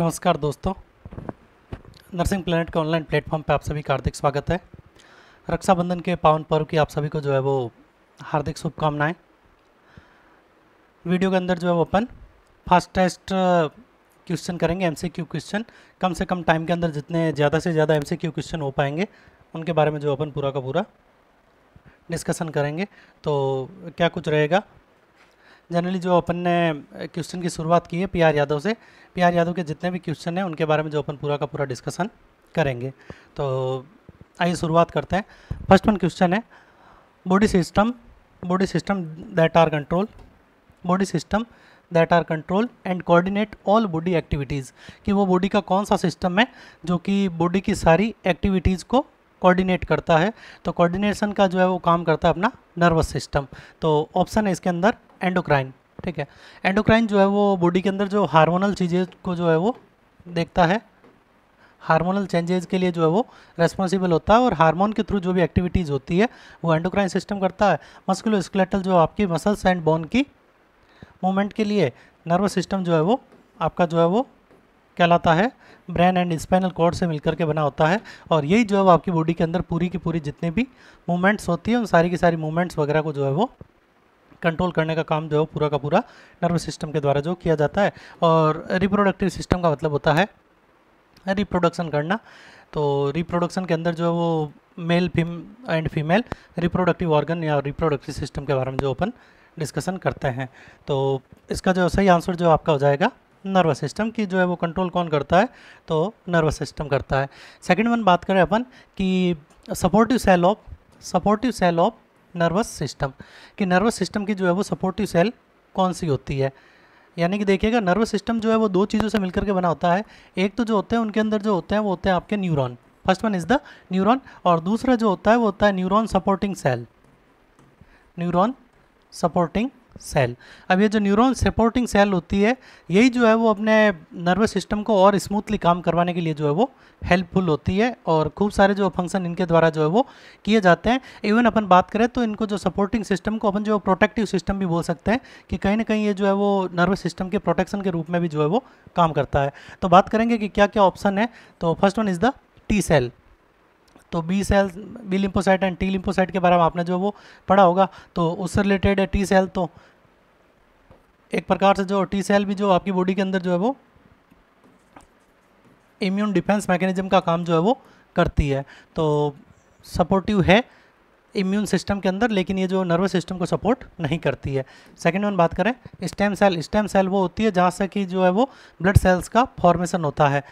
नमस्कार दोस्तों nursing planet के ऑनलाइन प्लेटफॉर्म पर आप सभी का हार्दिक स्वागत है रक्षाबंधन के पावन पर्व की आप सभी को जो है वो हार्दिक शुभकामनाएं वीडियो के अंदर जो है वो अपन फास्टेस्ट क्वेश्चन करेंगे एमसीक्यू क्वेश्चन कम से कम टाइम के अंदर जितने ज़्यादा से ज़्यादा एम क्वेश्चन हो पाएंगे उनके बारे में जो अपन पूरा का पूरा डिस्कसन करेंगे तो क्या कुछ रहेगा जनरली जो अपन ने क्वेश्चन की शुरुआत की है पीआर यादव से पीआर यादव के जितने भी क्वेश्चन हैं उनके बारे में जो अपन पूरा का पूरा डिस्कशन करेंगे तो आइए शुरुआत करते हैं फर्स्ट वन क्वेश्चन है body system body system that are control body system that are control and coordinate all body activities कि वो बॉडी का कौन सा सिस्टम है जो कि बॉडी की सारी एक्टिविटीज़ को कोऑर्डिनेट करता है तो कोऑर्डिनेशन का जो है वो काम करता है अपना नर्वस सिस्टम तो ऑप्शन है इसके अंदर एंडोक्राइन ठीक है एंडोक्राइन जो है वो बॉडी के अंदर जो हार्मोनल चीज़ें को जो है वो देखता है हार्मोनल चेंजेस के लिए जो है वो रेस्पॉन्सिबल होता है और हार्मोन के थ्रू जो भी एक्टिविटीज़ होती है वो एंडोक्राइन सिस्टम करता है मस्कुलो स्केलेटल जो आपकी मसल्स एंड बोन की मूवमेंट के लिए नर्वस सिस्टम जो है वो आपका जो है वो कहलाता है ब्रेन एंड स्पाइनल कॉर्ड से मिलकर के बना होता है और यही जो है वो आपकी बॉडी के अंदर पूरी की पूरी जितनी भी मूवमेंट्स होती है उन सारी की सारी मूवमेंट्स वगैरह को जो है वो कंट्रोल करने का काम जो है पूरा का पूरा नर्वस सिस्टम के द्वारा जो किया जाता है और रिप्रोडक्टिव सिस्टम का मतलब होता है रिप्रोडक्शन करना तो रिप्रोडक्शन के अंदर जो है वो male fem and female reproductive organ या रिप्रोडक्टिव सिस्टम के बारे में जो अपन डिस्कशन करते हैं तो इसका जो सही आंसर जो आपका हो जाएगा नर्वस सिस्टम की जो है वो कंट्रोल कौन करता है तो नर्वस सिस्टम करता है सेकंड वन बात करें अपन कि supportive cell of supportive cell of nervous system कि नर्वस सिस्टम की जो है वो सपोर्टिव सेल कौन सी होती है यानी कि देखिएगा नर्वस सिस्टम जो है वो दो चीज़ों से मिलकर के बना होता है एक तो जो होते हैं उनके अंदर जो होते हैं वो होते हैं आपके neuron first one is the neuron और दूसरा जो होता है वो होता है neuron supporting cell neuron supporting cell अब ये जो न्यूरॉन सपोर्टिंग सेल होती है यही जो है वो अपने नर्वस सिस्टम को और स्मूथली काम करवाने के लिए जो है वो हेल्पफुल होती है और खूब सारे जो फंक्शन इनके द्वारा जो है वो किए जाते हैं इवन अपन बात करें तो इनको जो सपोर्टिंग सिस्टम को अपन जो प्रोटेक्टिव सिस्टम भी बोल सकते हैं कि कहीं ना कहीं ये जो है वो नर्वस सिस्टम के प्रोटेक्शन के रूप में भी जो है वो काम करता है तो बात करेंगे कि क्या क्या ऑप्शन है तो first one is the T cell तो B cells B lymphocyte and T lymphocyte के बारे में आपने जो वो पढ़ा होगा तो उससे रिलेटेड है टी सेल तो एक प्रकार से जो टी सेल भी जो आपकी बॉडी के अंदर जो है वो इम्यून डिफेंस मैकेनिज्म का काम जो है वो करती है तो सपोर्टिव है इम्यून सिस्टम के अंदर लेकिन ये जो नर्वस सिस्टम को सपोर्ट नहीं करती है सेकेंड वन बात करें स्टेम सेल स्टेम सेल वो होती है जहाँ से कि जो है वो ब्लड सेल्स का फॉर्मेशन होता है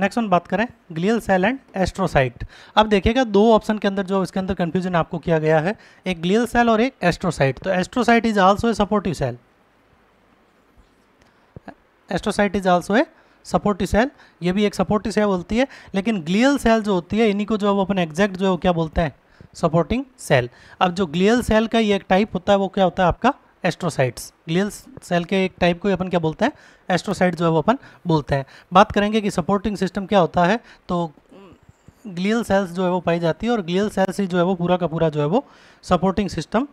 नेक्स्ट वन बात करें ग्लियल सेल एंड एस्ट्रोसाइट अब देखिएगा दो ऑप्शन के अंदर जो इसके अंदर कंफ्यूजन आपको किया गया है एक ग्लियल सेल और एक एस्ट्रोसाइट तो astrocyte is also a supportive cell astrocyte is also a supportive cell ये भी एक सपोर्टिव सेल बोलती है लेकिन ग्लियल सेल जो होती है इन्हीं को जो है अपन एग्जैक्ट जो है वो क्या बोलते हैं सपोर्टिंग सेल अब जो ग्लियल सेल का ये एक टाइप होता है वो क्या होता है आपका एस्ट्रोसाइट्स ग्लियल सेल के एक टाइप को अपन क्या बोलते हैं एस्ट्रोसाइट जो है वो अपन बोलते हैं बात करेंगे कि सपोर्टिंग सिस्टम क्या होता है तो ग्लियल सेल्स जो है वो पाई जाती है और ग्लियल सेल्स ही जो है वो पूरा का पूरा जो है वो सपोर्टिंग सिस्टम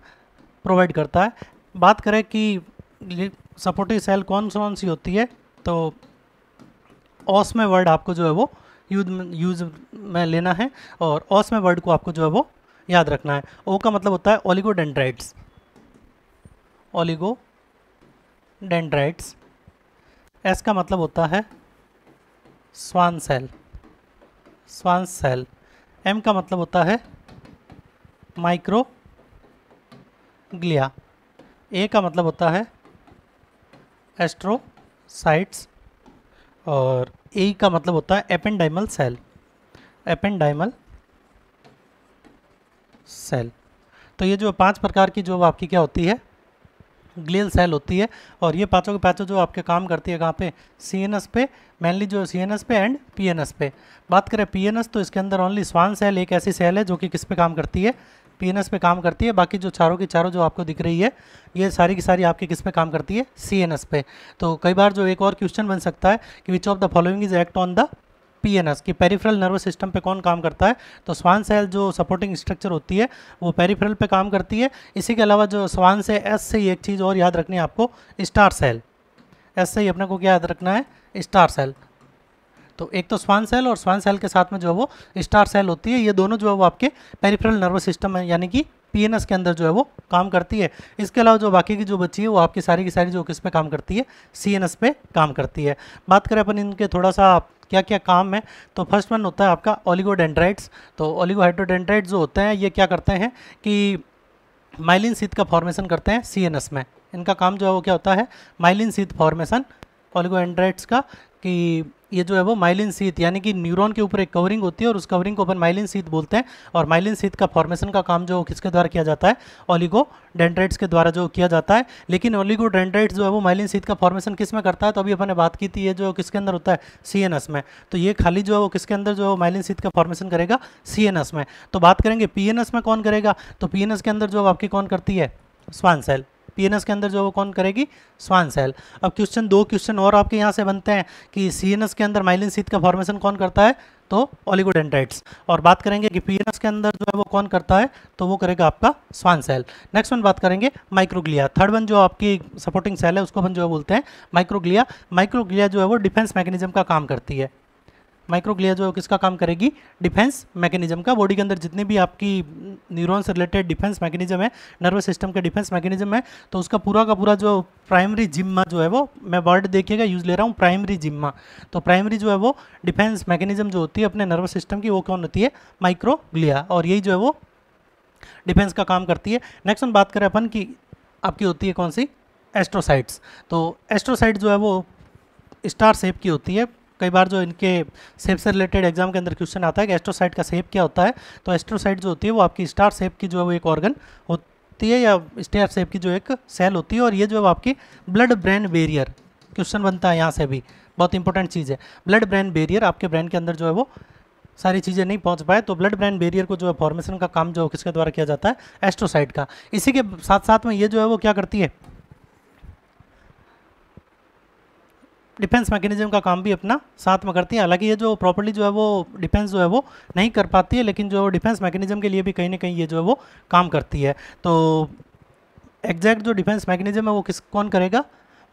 प्रोवाइड करता है बात करें कि सपोर्टिंग सेल कौन कौन सी होती है तो ऑस में वर्ड आपको जो है वो यूज यूज में लेना है और ऑस में वर्ड को आपको जो है वो याद रखना है ओ का मतलब होता है ओलिगोडेंड्राइट्स ओलिगो डेंड्राइट्स एस का मतलब होता है Schwann cell Schwann cell M का मतलब होता है माइक्रो ग्लिया ए का मतलब होता है एस्ट्रोसाइट्स और ए का मतलब होता है एपेंडाइमल सेल एपेंडाइमल सेल तो ये जो पांच प्रकार की जो आपकी क्या होती है ग्लियल सेल होती है और ये पाँचों के पाँचों जो आपके काम करती है कहाँ पे सी एन एस पे मेनली जो सी एन एस पे एंड पी एन एस पे बात करें पी एन एस तो इसके अंदर ओनली स्वान सेल एक ऐसी सेल है जो कि किस पे काम करती है पी एन एस पे काम करती है बाकी जो चारों की चारों जो आपको दिख रही है ये सारी की सारी आपके किस पे काम करती है सी एन एस पे तो कई बार जो एक और क्वेश्चन बन सकता है कि which of the following is act on the S की पेरीफ्रल नर्वस सिस्टम पे कौन काम करता है तो स्वान सेल जो सपोर्टिंग स्ट्रक्चर होती है वो पेरीफ्रल पे काम करती है इसी के अलावा जो स्वान से एस से ही एक चीज़ और याद रखनी है आपको स्टार सेल एस से ही अपने को क्या याद रखना है स्टार सेल तो एक तो स्वान सेल और स्वान सेल के साथ में जो है वो स्टार सेल होती है ये दोनों जो है वो आपके पेरीफ्रल नर्वस सिस्टम है यानी कि एस के अंदर जो है वो काम करती है इसके अलावा जो बाकी की जो बच्ची है वो आपकी सारी की सारी जो किस पे काम करती है एस पे काम करती है बात करें अपन इनके थोड़ा सा क्या क्या काम है तो फर्स्ट वन होता है आपका ओलिगोडेंड्राइट्स तो ओलिगोहाइड्रोडेंड्राइट जो होते हैं ये क्या करते हैं कि माइलिन सीथ का फॉर्मेशन करते हैं एस में इनका काम जो है वो क्या होता है माइलिन सीथ फॉर्मेशन ओलिगोडेंड्राइट्स का कि ये जो है वो माइलिन सीथ यानी कि न्यूरॉन के ऊपर एक कवरिंग होती है और उस कवरिंग को अपन माइलिन सीथ बोलते हैं और माइलिन सीथ का फॉर्मेशन का काम जो किसके द्वारा किया जाता है ओलिगो डेंड्राइट्स के द्वारा जो किया जाता है लेकिन ओलिगो डेंड्राइट्स जो है वो माइलिन सीथ का फॉर्मेशन किस में करता है तो अभी अपने बात की थी ये जो किसके अंदर होता है सी में तो ये खाली जो है वो किसके अंदर जो है माइलिन सीथ का फॉर्मेशन करेगा सी में तो बात करेंगे पी में कौन करेगा तो पी के अंदर जो आपकी कौन करती है स्वान सेल पीएनएस के अंदर जो वो कौन करेगी स्वान सेल अब क्वेश्चन दो क्वेश्चन और आपके यहाँ से बनते हैं कि सीएनएस के अंदर माइलिन सीथ का फॉर्मेशन कौन करता है तो ऑलिगोडेंटाइट्स और बात करेंगे कि पीएनएस के अंदर जो है वो कौन करता है तो वो करेगा आपका स्वान सेल नेक्स्ट वन बात करेंगे माइक्रोग्लिया थर्ड वन जो आपकी सपोर्टिंग सेल है उसको हम जो है बोलते हैं माइक्रोग्लिया माइक्रोग्लिया जो है वो डिफेंस मैकेनिज्म का काम करती है माइक्रोग्लिया जो है किसका काम करेगी डिफेंस मैकेनिज्म का बॉडी के अंदर जितने भी आपकी न्यूरॉन्स से रिलेटेड डिफेंस मैकेनिज्म है नर्वस सिस्टम का डिफेंस मैकेनिज्म है तो उसका पूरा का पूरा जो प्राइमरी जिम्मा जो है वो मैं वर्ड देखिएगा यूज़ ले रहा हूँ प्राइमरी जिम्मा तो प्राइमरी जो है वो डिफेंस मैकेनिज्म जो होती है अपने नर्वस सिस्टम की वो कौन होती है माइक्रोग्लिया और यही जो है वो डिफेंस का काम करती है नेक्स्ट हम बात करें अपन की आपकी होती है कौन सी एस्ट्रोसाइट्स तो एस्ट्रोसाइट जो है वो स्टार शेप की होती है कई बार जो इनके सेप से रिलेटेड एग्जाम के अंदर क्वेश्चन आता है कि एस्ट्रोसाइट का सेप क्या होता है तो एस्ट्रोसाइट जो होती है वो आपकी स्टार सेप की जो है वो एक ऑर्गन होती है या स्टार सेप की जो एक सेल होती है और ये जो है आपकी ब्लड ब्रेन बेरियर क्वेश्चन बनता है यहाँ से भी बहुत इंपॉर्टेंट चीज़ है ब्लड ब्रेन बेरियर आपके ब्रेन के अंदर जो है वो सारी चीज़ें नहीं पहुंच पाए तो ब्लड ब्रेन बेरियर को जो है फॉर्मेशन का काम जो किसके द्वारा किया जाता है एस्ट्रोसाइट का इसी के साथ साथ में ये जो है वो क्या करती है डिफेंस मैकेनिज्म का काम भी अपना साथ में करती है हालांकि ये जो प्रॉपर्ली जो है वो डिफेंस जो है वो नहीं कर पाती है लेकिन जो डिफेंस मैकेनिज्म के लिए भी कहीं ना कहीं ये जो है वो काम करती है तो एग्जैक्ट जो डिफेंस मैकेनिज्म है वो किस कौन करेगा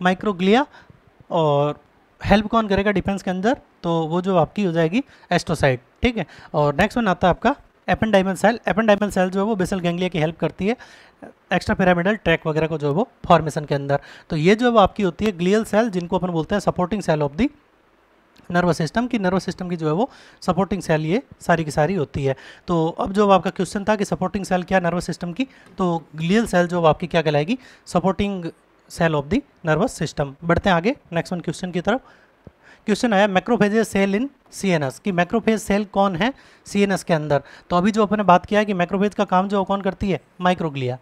माइक्रोग्लिया और हेल्प कौन करेगा डिफेंस के अंदर तो वो जो आपकी हो जाएगी एस्ट्रोसाइट ठीक है और नेक्स्ट वन आता है आपका एपेंडाइमल सेल एपेंडाइमल सेल जो है वो बेसल गैंग्लिया की हेल्प करती है एक्स्ट्रा पिरामिडल ट्रैक वगैरह को जो है वो फॉर्मेशन के अंदर तो ये जो है वो आपकी होती है ग्लियल सेल जिनको अपन बोलते हैं supporting cell of the nervous system की नर्वस सिस्टम की जो है वो सपोर्टिंग सेल ये सारी की सारी होती है तो अब जो आपका क्वेश्चन था कि सपोर्टिंग सेल क्या नर्वस सिस्टम की तो ग्लियल सेल जो आपकी क्या कहलाएगी supporting cell of the nervous system बढ़ते हैं आगे नेक्स्ट वन क्वेश्चन की तरफ क्वेश्चन आया मैक्रोफेज सेल इन सीएनएस कि मैक्रोफेज सेल कौन है सीएनएस के अंदर तो अभी जो अपने बात किया कि मैक्रोफेज का काम जो है कौन करती है माइक्रोग्लिया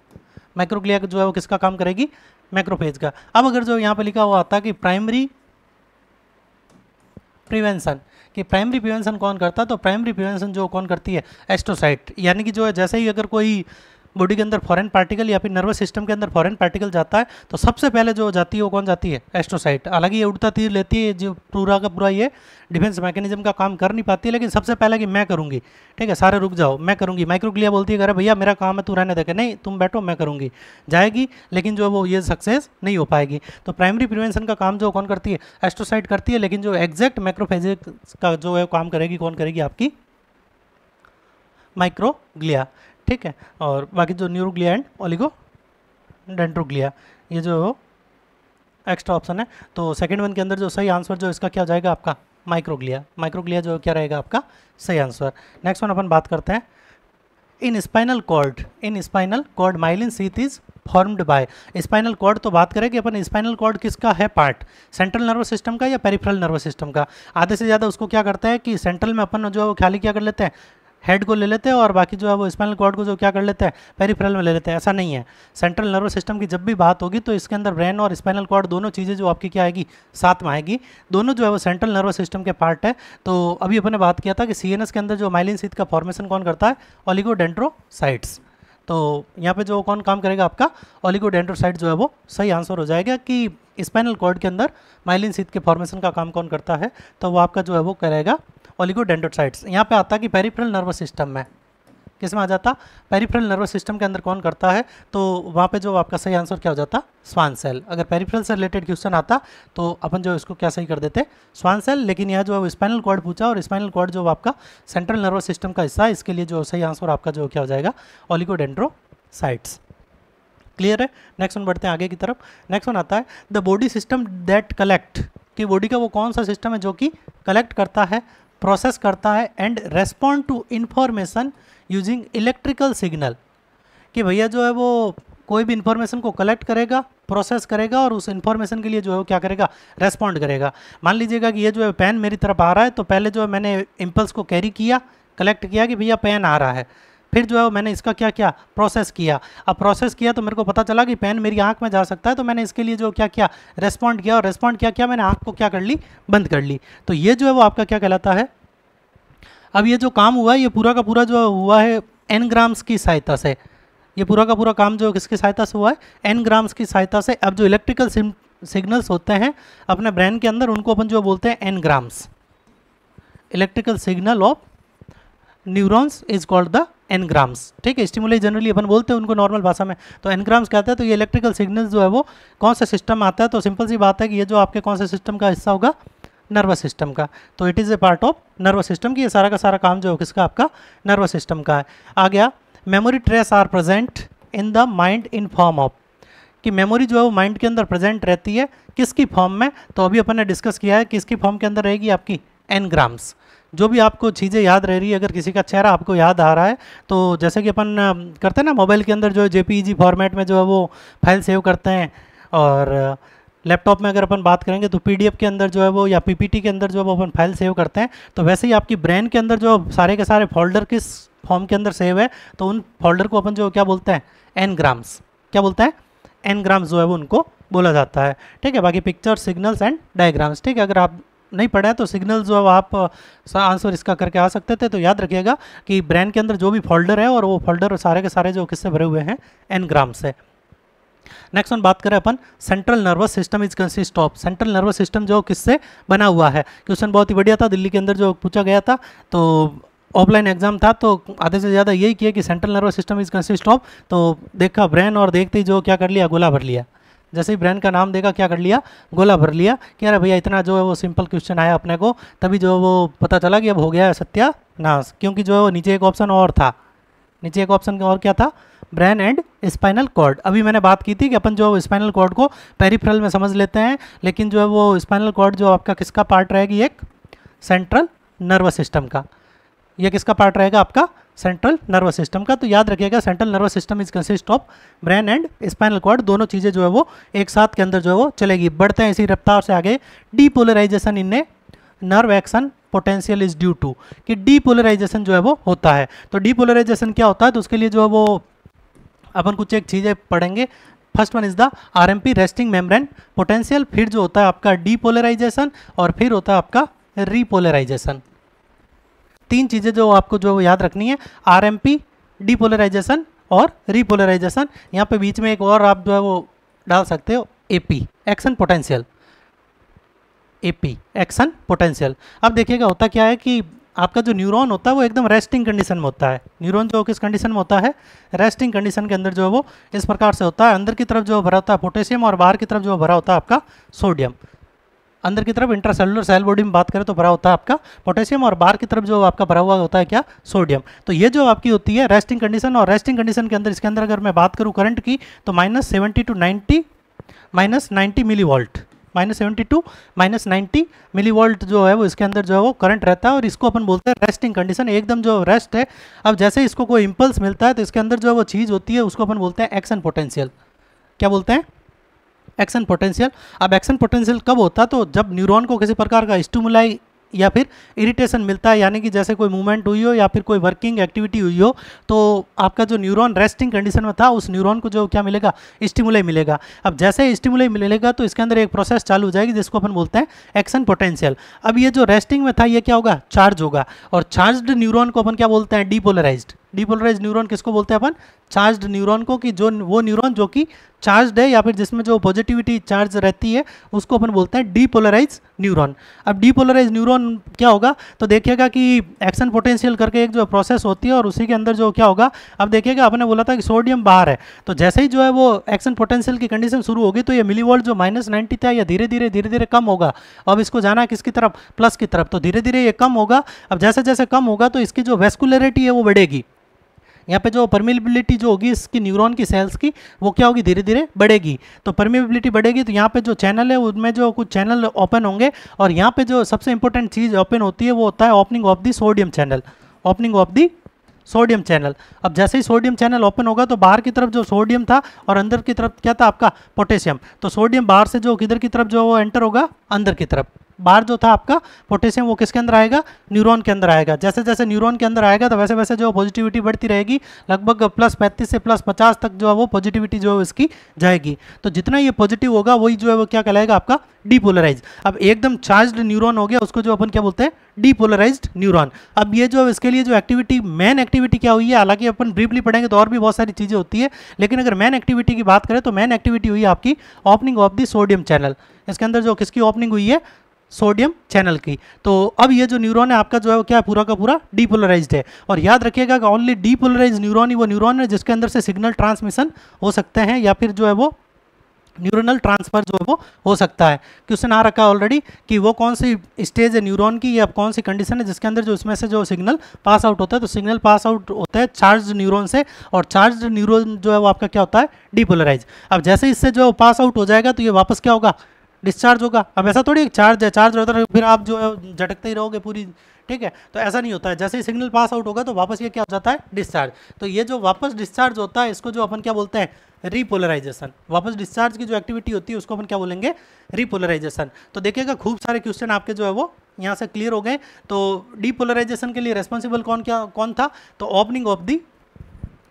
माइक्रोग्लिया जो है वो किसका काम करेगी मैक्रोफेज का अब अगर जो यहाँ पर लिखा हुआ आता कि प्राइमरी प्रिवेंशन कि प्राइमरी प्रिवेंशन कौन करता है तो प्राइमरी प्रिवेंशन जो कौन करती है एस्ट्रोसाइट यानी कि जो है जैसे ही अगर कोई बॉडी के अंदर फॉरेन पार्टिकल या फिर नर्वस सिस्टम के अंदर फॉरेन पार्टिकल जाता है तो सबसे पहले जो जाती है वो कौन जाती है एस्ट्रोसाइट हालांकि ये उड़ता तीर लेती है जो पूरा का पूरा ये डिफेंस मैकेनिज्म का काम कर नहीं पाती है लेकिन सबसे पहले कि मैं करूँगी ठीक है सारे रुक जाओ मैं करूँगी माइक्रोग्लिया बोलती है अरे भैया मेरा काम है तू रहने देखे नहीं तुम बैठो मैं करूँगी जाएगी लेकिन जो वो ये सक्सेस नहीं हो पाएगी तो प्राइमरी प्रिवेंशन का काम जो कौन करती है एस्ट्रोसाइट करती है लेकिन जो एग्जैक्ट माइक्रोफेजिक का जो है काम करेगी कौन करेगी आपकी माइक्रोग्लिया ठीक है और बाकी जो न्यूरोग्लिया एंड ओलिगो डेंट्रोग्लिया ये जो एक्स्ट्रा ऑप्शन है तो सेकंड वन के अंदर जो सही आंसर जो इसका क्या हो जाएगा आपका माइक्रोग्लिया माइक्रोग्लिया जो क्या रहेगा आपका सही आंसर नेक्स्ट वन अपन बात करते हैं in spinal cord in spinal cord myelin sheath is formed by spinal cord तो बात करें कि अपन स्पाइनल कॉर्ड किसका है पार्ट सेंट्रल नर्वस सिस्टम का या पेरिफेरल नर्वस सिस्टम का आधे से ज़्यादा उसको क्या करते हैं कि सेंट्रल में अपन जो है वो ख्याली क्या कर लेते हैं हेड को ले लेते हैं और बाकी जो है वो स्पाइनल कॉर्ड को जो क्या कर लेते हैं पेरीफ्रल में ले लेते हैं ऐसा नहीं है सेंट्रल नर्वस सिस्टम की जब भी बात होगी तो इसके अंदर ब्रेन और स्पाइनल कॉर्ड दोनों चीज़ें जो आपकी क्या आएगी साथ में आएगी दोनों जो है वो सेंट्रल नर्वस सिस्टम के पार्ट है तो अभी अपने बात किया था कि सी के अंदर जो माइलिन सीथ का फॉर्मेशन कौन करता है ऑलिगोडेंट्रोसाइट्स तो यहाँ पे जो कौन काम करेगा आपका एंड्रोसाइड जो है वो सही आंसर हो जाएगा कि स्पाइनल कॉर्ड के अंदर माइलिन सीथ के फॉर्मेशन का काम कौन करता है तो वो आपका जो है वो करेगा एंड्रोसाइड्स यहाँ पे आता है कि पेरीफ्रल नर्वस सिस्टम में किस में आ जाता पेरीफ्रल नर्वस सिस्टम के अंदर कौन करता है तो वहाँ पे जो आपका सही आंसर क्या हो जाता स्वान सेल अगर पेरीफ्रल से रिलेटेड क्वेश्चन आता तो अपन जो इसको क्या सही कर देते स्वान सेल लेकिन यह जो स्पाइनल कॉर्ड पूछा और स्पाइनल कॉर्ड जो आपका सेंट्रल नर्वस सिस्टम का हिस्सा है इसके लिए जो सही आंसर आपका जो क्या हो जाएगा ओलिकोडेंड्रोसाइट्स क्लियर है नेक्स्ट वन बढ़ते हैं आगे की तरफ नेक्स्ट वन आता है the body system that collect कि बॉडी का वो कौन सा सिस्टम है जो कि कलेक्ट करता है प्रोसेस करता है and respond to information using electrical signal कि भैया जो है वो कोई भी इन्फॉर्मेशन को कलेक्ट करेगा प्रोसेस करेगा और उस इन्फॉर्मेशन के लिए जो है वो क्या करेगा रेस्पॉन्ड करेगा मान लीजिएगा कि ये जो है पेन मेरी तरफ आ रहा है तो पहले जो है मैंने इम्पल्स को कैरी किया कलेक्ट किया कि भैया पेन आ रहा है फिर जो है वो मैंने इसका क्या किया प्रोसेस किया अब प्रोसेस किया तो मेरे को पता चला कि पेन मेरी आँख में जा सकता है तो मैंने इसके लिए जो क्या किया रेस्पॉन्ड किया और रेस्पॉन्ड क्या किया मैंने आँख को क्या कर ली बंद कर ली तो ये जो है वो आपका क्या कहलाता है अब ये जो काम हुआ है ये पूरा का पूरा जो हुआ है एन ग्राम्स की सहायता से ये पूरा का पूरा काम जो किसकी सहायता से हुआ है एन ग्राम्स की सहायता से अब जो इलेक्ट्रिकल सिग्नल्स होते हैं अपने ब्रेन के अंदर उनको अपन जो बोलते हैं engrams electrical signal of neurons is called the engrams ठीक है स्टिमुलेट जनरली अपन बोलते हैं उनको नॉर्मल भाषा में तो एनग्राम्स कहते हैं तो ये इलेक्ट्रिकल सिग्नल जो है वो कौन सा सिस्टम आता है तो सिंपल सी बात है कि ये जो आपके कौन से सिस्टम का हिस्सा होगा नर्वस सिस्टम का तो it is a part of nervous system की ये सारा का सारा काम जो है किसका आपका नर्वस सिस्टम का है आ गया memory trace are present in the mind in form of कि मेमोरी जो है वो माइंड के अंदर प्रेजेंट रहती है किसकी फॉर्म में तो अभी अपन ने डिस्कस किया है किसकी फॉर्म के अंदर रहेगी आपकी एन ग्राम्स जो भी आपको चीज़ें याद रह रही है अगर किसी का चेहरा आपको याद आ रहा है तो जैसे कि अपन करते हैं ना मोबाइल के अंदर जो है जे फॉर्मेट e में जो है वो फाइल सेव करते हैं और लैपटॉप में अगर अपन बात करेंगे तो पीडीएफ के अंदर जो है वो या पीपीटी के अंदर जो है वो अपन फाइल सेव करते हैं तो वैसे ही आपकी ब्रेन के अंदर जो सारे के सारे फोल्डर किस फॉर्म के अंदर सेव है तो उन फोल्डर को अपन जो क्या बोलते हैं एन ग्राम्स क्या बोलते हैं एन ग्राम्स जो है वो उनको बोला जाता है ठीक है बाकी पिक्चर सिग्नल्स एंड डायग्राम्स ठीक है अगर आप नहीं पढ़ा है तो सिग्नल जो है आप आंसर इसका करके आ सकते थे तो याद रखिएगा कि ब्रेन के अंदर जो भी फोल्डर है और वो फोल्डर सारे के सारे जो किससे भरे हुए हैं एन ग्राम से नेक्स्ट वन बात करें अपन central nervous system is consist of central nervous system जो किससे बना हुआ है क्वेश्चन बहुत ही बढ़िया था दिल्ली के अंदर जो पूछा गया था तो ऑफलाइन एग्जाम था तो आधे से ज़्यादा यही किया कि central nervous system is consist of तो देखा ब्रेन और देखते ही जो क्या कर लिया गोला भर लिया जैसे ही ब्रेन का नाम देखा क्या कर लिया गोला भर लिया कि अरे भैया इतना जो है वो सिंपल क्वेश्चन आया अपने को तभी जो वो पता चला कि अब हो गया है सत्यानाश क्योंकि जो नीचे एक ऑप्शन और था नीचे एक ऑप्शन और क्या था ब्रेन एंड स्पाइनल कॉर्ड अभी मैंने बात की थी कि अपन जो स्पाइनल कॉर्ड को पेरीफ्रल में समझ लेते हैं लेकिन जो है वो स्पाइनल कॉर्ड जो आपका किसका पार्ट रहेगी एक सेंट्रल नर्वस सिस्टम का यह किसका पार्ट रहेगा आपका सेंट्रल नर्वस सिस्टम का तो याद रखिएगा central nervous system is consist of brain and spinal cord दोनों चीज़ें जो है वो एक साथ के अंदर जो है वो चलेगी बढ़ते हैं इसी रफ्तार से आगे depolarization in a nerve action potential is due to कि डीपोलराइजेशन जो है वो होता है तो डीपोलराइजेशन क्या होता है तो उसके लिए जो है वो अपन कुछ एक चीज़ें पढ़ेंगे first one is the R M P resting membrane potential फिर जो होता है आपका डीपोलराइजेशन और फिर होता है आपका रीपोलराइजेशन तीन चीज़ें जो आपको जो याद रखनी है आर एम पी डीपोलराइजेशन और रीपोलराइजेशन यहाँ पे बीच में एक और आप जो है वो डाल सकते हो A P action potential A P action potential अब देखिएगा होता क्या है कि आपका जो न्यूरॉन होता है वो एकदम रेस्टिंग कंडीशन में होता है न्यूरॉन जो किस कंडीशन में होता है रेस्टिंग कंडीशन के अंदर जो है वो इस प्रकार से होता है अंदर की तरफ जो भरा होता है पोटेशियम और बाहर की तरफ जो भरा होता है आपका सोडियम अंदर की तरफ इंट्रासेलुलर सेल बॉडी में बात करें तो भरा होता है आपका पोटेशियम और बाहर की तरफ जो आपका भरा हुआ होता है क्या सोडियम तो ये जो आपकी होती है रेस्टिंग कंडीशन और रेस्टिंग कंडीशन के अंदर इसके अंदर अगर मैं बात करूँ करंट की तो minus seventy to ninety minus ninety millivolt minus seventy to minus ninety millivolt जो है वो इसके अंदर जो है वो करंट रहता है और इसको अपन बोलते हैं रेस्टिंग कंडीशन एकदम जो रेस्ट है अब जैसे इसको कोई इम्पल्स मिलता है तो इसके अंदर जो है वो चीज़ होती है उसको अपन बोलते हैं एक्शन पोटेंशियल क्या बोलते हैं एक्शन पोटेंशियल अब एक्शन पोटेंशियल कब होता है तो जब न्यूरॉन को किसी प्रकार का स्टूमुलाई या फिर इरिटेशन मिलता है यानी कि जैसे कोई मूवमेंट हुई हो या फिर कोई वर्किंग एक्टिविटी हुई हो तो आपका जो न्यूरॉन रेस्टिंग कंडीशन में था उस न्यूरॉन को जो क्या मिलेगा स्टिमुलाई मिलेगा अब जैसे स्टिमुलाई मिलेगा तो इसके अंदर एक प्रोसेस चालू हो जाएगी जिसको अपन बोलते हैं एक्शन पोटेंशियल अब ये जो रेस्टिंग में था यह क्या होगा चार्ज होगा और चार्ज न्यूरोन को अपन क्या बोलते हैं डीपोलराइज डीपोलराइज न्यूरोन किसको बोलते हैं अपन चार्ज न्यूरोन को कि जो वो न्यूरोन जो कि चार्ज है या फिर जिसमें जो पॉजिटिविटी चार्ज रहती है उसको अपन बोलते हैं डीपोलराइज न्यूरॉन अब डीपोलराइज न्यूरॉन क्या होगा तो देखिएगा कि एक्शन पोटेंशियल करके एक जो प्रोसेस होती है और उसी के अंदर जो क्या होगा अब देखिएगा आपने बोला था कि सोडियम बाहर है तो जैसे ही जो है वो एक्शन पोटेंशियल की कंडीशन शुरू होगी तो ये मिली जो माइनस नाइन्टी था या धीरे धीरे धीरे धीरे कम होगा अब इसको जाना किसकी तरफ प्लस की तरफ तो धीरे धीरे ये कम होगा अब जैसे जैसे कम होगा तो इसकी जो वेस्कुलरिटी है वो बढ़ेगी यहाँ पे जो परमिबिलिटी जो होगी इसकी न्यूरॉन की सेल्स की वो क्या होगी धीरे धीरे बढ़ेगी तो परमिबिलिटी बढ़ेगी तो यहाँ पे जो चैनल है उनमें जो कुछ चैनल ओपन होंगे और यहाँ पे जो सबसे इंपॉर्टेंट चीज़ ओपन होती है वो होता है opening of the sodium channel opening of the sodium channel अब जैसे ही सोडियम चैनल ओपन होगा तो बाहर की तरफ जो सोडियम था और अंदर की तरफ क्या था आपका पोटेशियम तो सोडियम बाहर से जो किधर की तरफ जो वो एंटर होगा अंदर की तरफ बार जो था आपका पोटेशियम वो किसके अंदर आएगा न्यूरॉन के अंदर आएगा जैसे जैसे न्यूरॉन के अंदर आएगा तो वैसे वैसे जो पॉजिटिविटी बढ़ती रहेगी लगभग प्लस पैंतीस से प्लस पचास तक जो है वो पॉजिटिविटी जो है इसकी जाएगी तो जितना ये पॉजिटिव होगा वही जो है वो क्या कहलाएगा आपका डीपोलराइज अब एकदम चार्ज न्यूरोन हो गया उसको जो अपन क्या बोलते हैं डीपोलराइज न्यूरॉन अब ये जो इसके लिए जो एक्टिविटी मेन एक्टिविटी क्या हुई है हालांकि अपन ब्रीफली पढ़ेंगे तो और भी बहुत सारी चीज़ें होती है लेकिन अगर मेन एक्टिविटी की बात करें तो मेन एक्टिविटी हुई आपकी opening of the sodium channel इसके अंदर जो किसकी ओपनिंग हुई है सोडियम चैनल की तो अब ये जो न्यूरॉन है आपका जो है वो क्या है पूरा का पूरा डीपोलराइज्ड है और याद रखिएगा कि ओनली डीपोलराइज न्यूरॉन ही वो न्यूरॉन है जिसके अंदर से सिग्नल ट्रांसमिशन हो सकते हैं या फिर जो है वो न्यूरोनल ट्रांसफर जो है वो हो सकता है क्वेश्चन आ रखा है ऑलरेडी कि वो कौन सी स्टेज है न्यूरॉन की या कौन सी कंडीशन है जिसके अंदर जो उसमें से जो सिग्नल पास आउट होता है तो सिग्नल पास आउट होता है चार्ज न्यूरॉन से और चार्ज न्यूरॉन जो है वो आपका क्या होता है डीपोलराइज अब जैसे इससे जो पास आउट हो जाएगा तो ये वापस क्या होगा डिस्चार्ज होगा अब ऐसा थोड़ी चार्ज है चार्ज रहता है फिर आप जो है झटकते ही रहोगे पूरी ठीक है तो ऐसा नहीं होता है जैसे ही सिग्नल पास आउट होगा तो वापस ये क्या हो जाता है डिस्चार्ज तो ये जो वापस डिस्चार्ज होता है इसको जो अपन क्या बोलते हैं रीपोलराइजेशन वापस डिस्चार्ज की जो एक्टिविटी होती है उसको अपन क्या बोलेंगे रीपोलराइजेशन तो देखिएगा खूब सारे क्वेश्चन आपके जो है वो यहाँ से क्लियर हो गए तो डीपोलराइजेशन के लिए रेस्पॉन्सिबल कौन क्या कौन था तो opening of the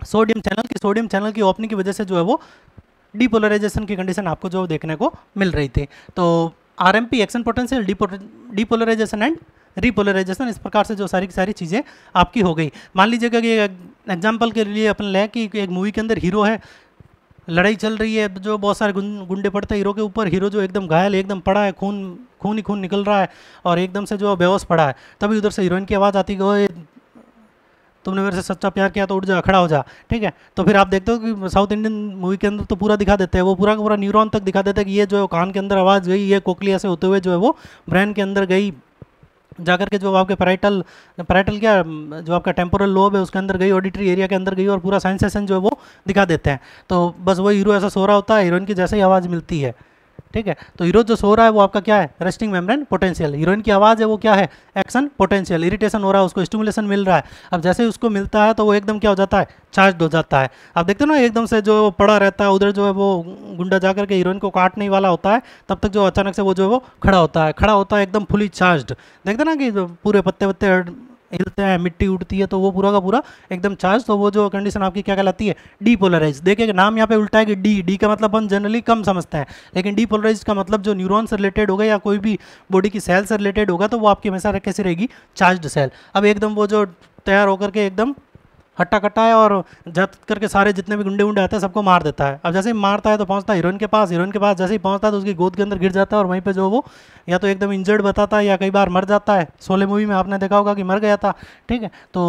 sodium channel की सोडियम चैनल की ओपनिंग की वजह से जो है वो डीपोलराइजेशन की कंडीशन आपको जो देखने को मिल रही थी तो R M P action potential depolarization and repolarization इस प्रकार से जो सारी की सारी चीज़ें आपकी हो गई मान लीजिएगा कि एग्जाम्पल के लिए अपन लें कि एक मूवी के अंदर हीरो है लड़ाई चल रही है जो बहुत सारे गुंडे पड़ते हैं हीरो के ऊपर हीरो जो एकदम घायल एकदम पड़ा है खून खून ही खून निकल रहा है और एकदम से जो बेहोश पड़ा है तभी उधर से हीरोइन की आवाज़ आती है तुमने मेरे से सच्चा प्यार किया तो उठ जा खड़ा हो जा ठीक है तो फिर आप देखते हो कि साउथ इंडियन मूवी के अंदर तो पूरा दिखा देते हैं वो पूरा का पूरा न्यूरॉन तक दिखा देते हैं कि ये जो कान के अंदर आवाज़ गई ये कोकलिया से होते हुए जो है वो ब्रेन के अंदर गई जाकर के जो आपके पैराइटल पैराइटल क्या जो आपका टेम्पोरल लोब है उसके अंदर गई ऑडिटरी एरिया के अंदर गई और पूरा साइंस सेशन जो है वो दिखा देते हैं तो बस वो हीरो ऐसा सो रहा होता है हीरोइन की जैसे ही आवाज़ मिलती है ठीक है तो हीरो जो सो रहा है वो आपका क्या है रेस्टिंग मेम्ब्रेन पोटेंशियल हीरोइन की आवाज़ है वो क्या है एक्शन पोटेंशियल इरिटेशन हो रहा है उसको स्टिमुलेशन मिल रहा है अब जैसे उसको मिलता है तो वो एकदम क्या हो जाता है चार्ज हो जाता है अब देखते हो ना एकदम से जो पड़ा रहता है उधर जो है वो गुंडा जा के हीरोइन को काटने वाला होता है तब तक जो अचानक से वो जो है वो खड़ा होता है खड़ा होता है एकदम फुली चार्ज देखते ना कि पूरे पत्ते वत्ते हिलते हैं मिट्टी उठती है तो वो पूरा का पूरा एकदम चार्ज तो वो जो कंडीशन आपकी क्या कहलाती है डीपोलराइज देखिए नाम यहाँ पे उल्टा है कि डी डी का मतलब हम जनरली कम समझते हैं लेकिन डीपोलराइज का मतलब जो न्यूरॉन से रिलेटेड होगा या कोई भी बॉडी की सेल से रिलेटेड होगा तो वो आपकी हमेशा कैसे रहेगी चार्ज सेल अब एकदम वो जो तैयार होकर के एकदम हट्टा कट्टा है और झट करके सारे जितने भी गुंडे गुंडे आते हैं सबको मार देता है अब जैसे ही मारता है तो पहुंचता है हीरोइन के पास हीरोइन के पास जैसे ही पहुंचता है तो उसकी गोद के अंदर गिर जाता है और वहीं पे जो वो या तो एकदम इंजर्ड बताता है या कई बार मर जाता है सोले मूवी में आपने देखा होगा कि मर गया था ठीक है तो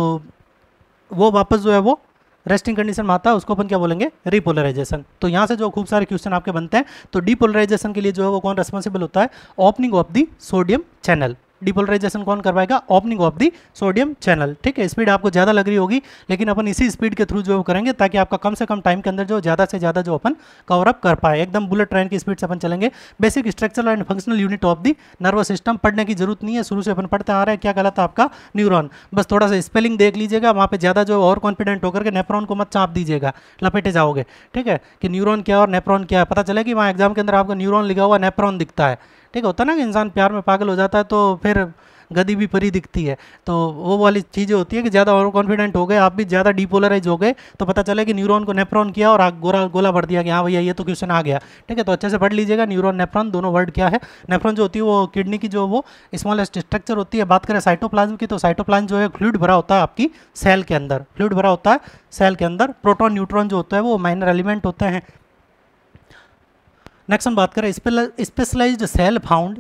वो वापस जो है वो रेस्टिंग कंडीशन में आता है उसको अपन क्या बोलेंगे रीपोलराइजेशन तो यहाँ से जो खूब सारे क्वेश्चन आपके बनते हैं तो डीपोलराइजेशन के लिए जो है वो कौन रेस्पॉन्सिबल होता है opening of the sodium channel depolarization कौन करवाएगा opening of the sodium channel ठीक है स्पीड आपको ज़्यादा लग रही होगी लेकिन अपन इसी स्पीड के थ्रू जो करेंगे ताकि आपका कम से कम टाइम के अंदर जो ज़्यादा से ज़्यादा जो अपन कवरअप कर पाए एकदम बुलेट ट्रेन की स्पीड से अपन चलेंगे basic structure and functional unit of the nervous system पढ़ने की जरूरत नहीं है शुरू से अपन पढ़ते आ रहे हैं क्या गलत है आपका न्यूरोन बस थोड़ा सा स्पेलिंग देख लीजिएगा वहाँ पर ज़्यादा जो ओवर कॉन्फिडेंट होकर के नेप्रॉन को मत चाप दीजिएगा लपेटे जाओगे ठीक है कि न्यूरॉन क्या और नेप्रॉन क्या है पता कि वहाँ एग्जाम के अंदर आपका न्यूरॉन लिखा हुआ नेप्रॉन दिखता है ठीक है होता ना कि इंसान प्यार में पागल हो जाता है तो फिर गदी भी परी दिखती है तो वो वाली चीज़ें होती है कि ज़्यादा ओवर कॉन्फिडेंट हो गए आप भी ज़्यादा डिपोलराइज हो गए तो पता चले कि न्यूरॉन को नेफ्रॉन किया और आग गोला गोला भर दिया कि हाँ भैया ये तो क्वेश्चन आ गया ठीक है तो अच्छे से पढ़ लीजिएगा न्यूरॉन नेफ्रॉन दोनों वर्ड क्या है नेफ्रॉन जो होती है वो किडनी की जो वो स्मॉलेस्ट स्ट्रक्चर होती है बात करें साइटोप्लाज्म की तो साइटोप्लाज्म जो है फ्लूड भरा होता है आपकी सेल के अंदर फ्लूड भरा होता है सेल के अंदर प्रोटॉन न्यूट्रॉन जो होता है वो माइनर एलिमेंट होते हैं नेक्स्ट हम बात करें specialized cell found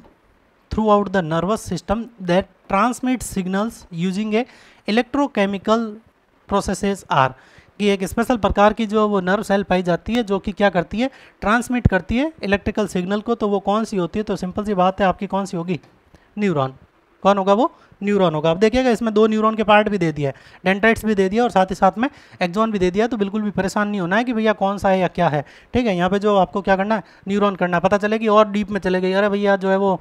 throughout the nervous system that transmit signals using a electrochemical processes are कि एक स्पेशल प्रकार की जो वो नर्व सेल पाई जाती है जो कि क्या करती है ट्रांसमिट करती है इलेक्ट्रिकल सिग्नल को तो वो कौन सी होती है तो सिंपल सी बात है आपकी कौन सी होगी न्यूरॉन कौन होगा वो न्यूरॉन होगा अब देखिएगा इसमें दो न्यूरॉन के पार्ट भी दे दिया है डेंटाइट्स भी दे दिया और साथ ही साथ में एक्जॉन भी दे दिया तो बिल्कुल भी परेशान नहीं होना है कि भैया कौन सा है या क्या है ठीक है यहाँ पे जो आपको क्या करना है न्यूरॉन करना है पता चले कि और डीप में चले गए अरे भैया जो है वो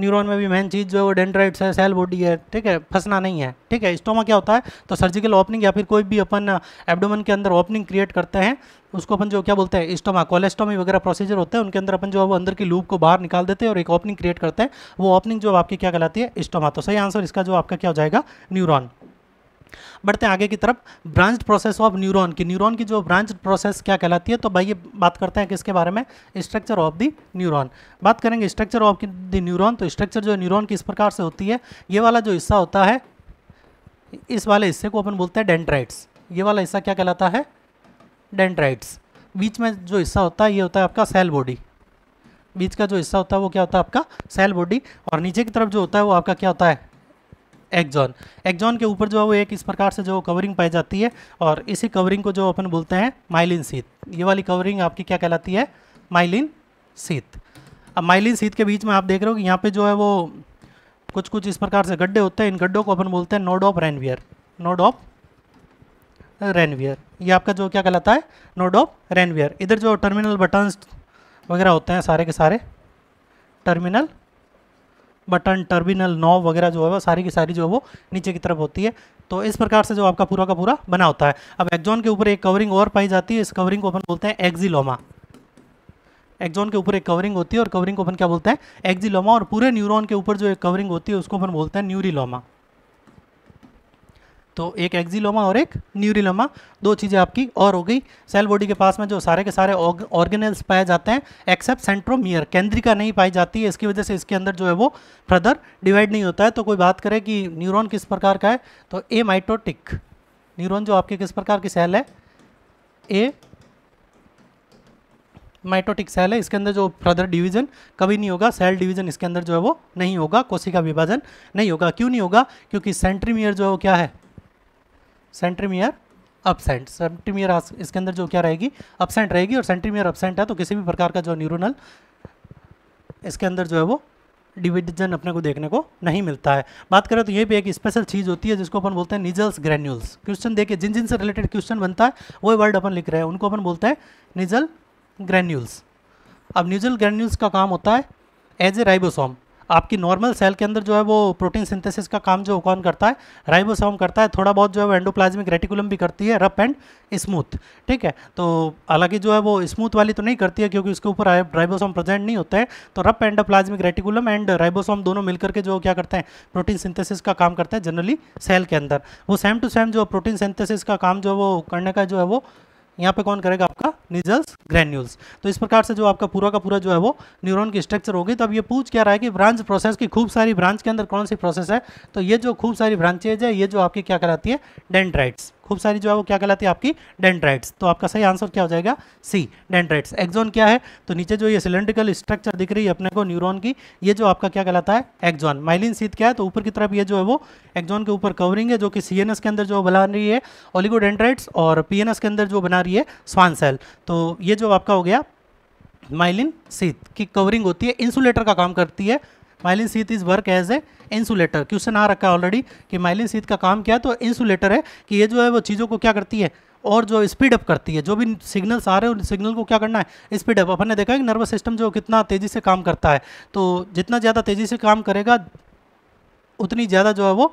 न्यूरॉन में भी मेन चीज़ जो है वो डेंड्राइट्स है सेल बॉडी है ठीक है फंसना नहीं है ठीक है स्टोमा क्या होता है तो सर्जिकल ओपनिंग या फिर कोई भी अपन एबडोमन के अंदर ओपनिंग क्रिएट करते हैं उसको अपन जो क्या बोलते हैं स्टोमा कोलेस्टोमी वगैरह प्रोसीजर होते हैं उनके अंदर अपन जो वो अंदर की लूप को बाहर निकाल देते हैं और एक ओपनिंग क्रिएट करते हैं वो ओपनिंग जो आपकी क्या कहलाती है स्टोमा तो सही आंसर इसका जो आपका क्या हो जाएगा न्यूरॉन बढ़ते हैं आगे की तरफ ब्रांच प्रोसेस ऑफ न्यूरॉन की न्यूरॉन की जो ब्रांच प्रोसेस क्या कहलाती है तो भाई ये बात करते हैं किसके बारे में स्ट्रक्चर ऑफ द न्यूरॉन बात करेंगे स्ट्रक्चर ऑफ द न्यूरॉन तो स्ट्रक्चर जो न्यूरॉन किस प्रकार से होती है ये वाला जो हिस्सा होता है इस वाले हिस्से को अपन बोलते हैं डेंट्राइट्स ये वाला हिस्सा क्या कहलाता है डेंट्राइट्स बीच में जो हिस्सा होता है ये होता है आपका सेल बॉडी बीच का जो हिस्सा होता है वो क्या होता है आपका सेल बॉडी और नीचे की तरफ जो होता है वो आपका क्या होता है एक्जॉन एक्जॉन के ऊपर जो है वो एक इस प्रकार से जो कवरिंग पाई जाती है और इसी कवरिंग को जो अपन बोलते हैं माइलिन सीत ये वाली कवरिंग आपकी क्या कहलाती है माइलिन सीत अब माइलिन सीत के बीच में आप देख रहे हो कि यहाँ पे जो है वो कुछ कुछ इस प्रकार से गड्ढे होते हैं इन गड्ढों को अपन बोलते हैं node of Ranvier node of Ranvier ये आपका जो क्या कहलाता है नोड ऑफ रेनवियर इधर जो टर्मिनल बटन्स वगैरह होते हैं सारे के सारे टर्मिनल बटन टर्मिनल नॉब वगैरह जो है वो सारी की सारी जो है वो नीचे की तरफ होती है तो इस प्रकार से जो आपका पूरा का पूरा बना होता है अब एक्जॉन के ऊपर एक कवरिंग और पाई जाती है इस कवरिंग को अपन बोलते हैं एक्जिलोमा एक्जोन के ऊपर एक कवरिंग होती है और कवरिंग को अपन क्या बोलते हैं एक्जिलोमा और पूरे न्यूरॉन के ऊपर जो एक कवरिंग होती है उसको अपन बोलते हैं न्यूरिलोमा तो एक एक्जिलोमा और एक न्यूरिलोमा दो चीज़ें आपकी और हो गई सेल बॉडी के पास में जो सारे के सारे ऑर्गेनल्स पाए जाते हैं एक्सेप्ट सेंट्रोमियर केंद्रिका नहीं पाई जाती है इसकी वजह से इसके अंदर जो है वो फर्दर डिवाइड नहीं होता है तो कोई बात करे कि न्यूरॉन किस प्रकार का है तो ए माइटोटिक न्यूरोन जो आपके किस प्रकार की सेल है ए माइटोटिक सेल है इसके अंदर जो फर्दर डिवीजन कभी नहीं होगा सेल डिवीजन इसके अंदर जो है वो नहीं होगा कोशिका विभाजन नहीं होगा क्यों नहीं होगा क्योंकि सेंट्रीमियर जो है वो क्या है सेंट्रीमियर अपसेंट सेंट्रीमियर इसके अंदर जो क्या रहेगी अपसेंट रहेगी और सेंट्रीमियर अपसेंट है तो किसी भी प्रकार का जो न्यूरोनल इसके अंदर जो है वो डिविजन अपने को देखने को नहीं मिलता है बात करें तो ये भी एक स्पेशल चीज़ होती है जिसको अपन बोलते हैं निजल्स ग्रेन्यूल्स क्वेश्चन देखिए जिन जिन से रिलेटेड क्वेश्चन बनता है वो वर्ड अपन लिख रहे हैं उनको अपन बोलते हैं निजल ग्रेन्यूल्स अब न्यूजल ग्रेन्यूल्स का काम होता है एज ए राइबोसोम आपकी नॉर्मल सेल के अंदर जो है वो प्रोटीन सिंथेसिस का काम जो कौन करता है राइबोसोम करता है थोड़ा बहुत जो है वो एंडोप्लाज्मिक रेटिकुलम भी करती है रफ एंड स्मूथ ठीक है तो हालांकि जो है वो स्मूथ वाली तो नहीं करती है क्योंकि उसके ऊपर राइबोसोम प्रेजेंट नहीं होते हैं तो rough endoplasmic reticulum and ribosome दोनों मिलकर के जो क्या करते हैं प्रोटीन सिंथेसिस का काम करते हैं जनरली सेल के अंदर वो सेम टू सेम जो प्रोटीन सिंथेसिस का काम जो वो करने का जो है वो यहाँ पे कौन करेगा आपका निजल्स ग्रेन्यूल्स तो इस प्रकार से जो आपका पूरा का पूरा जो है वो न्यूरॉन की स्ट्रक्चर होगी तो अब ये पूछ क्या रहा है कि ब्रांच प्रोसेस की खूब सारी ब्रांच के अंदर कौन सी प्रोसेस है तो ये जो खूब सारी ब्रांचेज है ये जो आपकी क्या कराती है डेंड्राइट्स खूब सारी जो है वो क्या कहलाती है आपकी डेंड्राइट्स तो आपका सही आंसर क्या हो जाएगा सी डेंड्राइट्स एक्जोन क्या है तो नीचे जो ये सिलेंड्रिकल स्ट्रक्चर दिख रही है अपने को न्यूरोन की ये जो आपका क्या कहलाता है एक्जोन माइलिन सीत क्या है तो ऊपर की तरफ ये जो है वो एक्जोन के ऊपर कवरिंग है जो कि सी के अंदर जो बना रही है ओलिगोडेंड्राइट्स और पी के अंदर जो बना रही है स्वान सेल तो ये जो आपका हो गया माइलिन सीत की कवरिंग होती है इंसुलेटर का काम करती है myelin sheath is work as a insulator question आ रखा है ऑलरेडी कि माइलिन सीथ का काम क्या है तो इंसुलेटर है कि ये जो है वो चीज़ों को क्या करती है और जो स्पीड अप करती है जो भी सिग्नल्स आ रहे हैं उन सिग्नल को क्या करना है स्पीड अप अपन ने देखा है कि नर्वस सिस्टम जो कितना तेज़ी से काम करता है तो जितना ज़्यादा तेज़ी से काम करेगा उतनी ज़्यादा जो है वो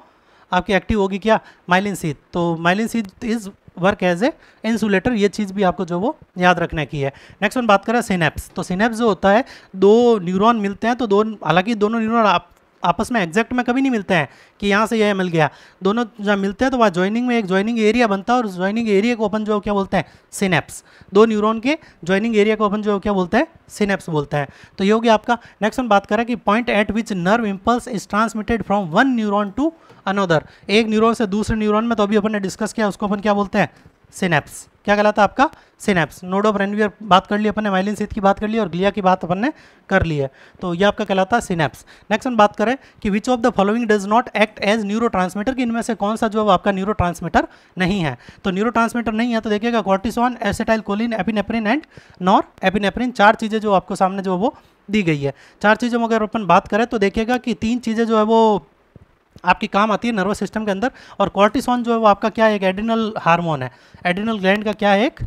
आपकी एक्टिव होगी क्या माइलिन सीथ तो myelin sheath is work as a insulator ये चीज़ भी आपको जो वो याद रखने की है नेक्स्ट वन बात करें सिनेप्स तो सिनेप्स जो होता है दो न्यूरॉन मिलते हैं तो दो हालांकि दोनों न्यूरॉन आप आपस में एग्जैक्ट में कभी नहीं मिलते हैं कि यहाँ से यह मिल गया दोनों जब मिलते हैं तो वह ज्वाइनिंग में एक ज्वाइनिंग एरिया बनता है और ज्वाइनिंग एरिया को अपन जो क्या बोलते हैं सिनेप्स दो न्यूरोन के ज्वाइनिंग एरिया को अपन जो क्या बोलते हैं सिनेप्स बोलते हैं तो ये हो गया आपका नेक्स्ट हम बात करें कि point at which nerve impulse is transmitted from one neuron to another एक न्यूरोन से दूसरे न्यूरोन में तो अभी अपन ने डिस्कस किया उसको अपन क्या बोलते हैं सिनेप्स क्या कहलाता है आपका सिनेप्स नोड ऑफ रेनवियर बात कर ली अपन ने माइलिन सीथ की बात कर ली और ग्लिया की बात अपन ने कर ली है तो ये आपका कहलाता है सिनेप्स नेक्स्ट हम बात करें कि which of the following does not act as neurotransmitter कि इनमें से कौन सा जो है आपका न्यूरो ट्रांसमीटर नहीं है तो न्यूरो ट्रांसमीटर नहीं है तो देखिएगा cortisone acetylcholine epinephrine and norepinephrine चार चीज़ें जो आपको सामने जो वो दी गई है चार चीज़ों में अगर अपन बात करें तो देखिएगा कि तीन चीज़ें जो है वो आपकी काम आती है नर्वस सिस्टम के अंदर और कॉर्टिसोन जो है वो आपका क्या है एक एड्रिनल हार्मोन है एड्रिनल ग्लैंड का क्या है एक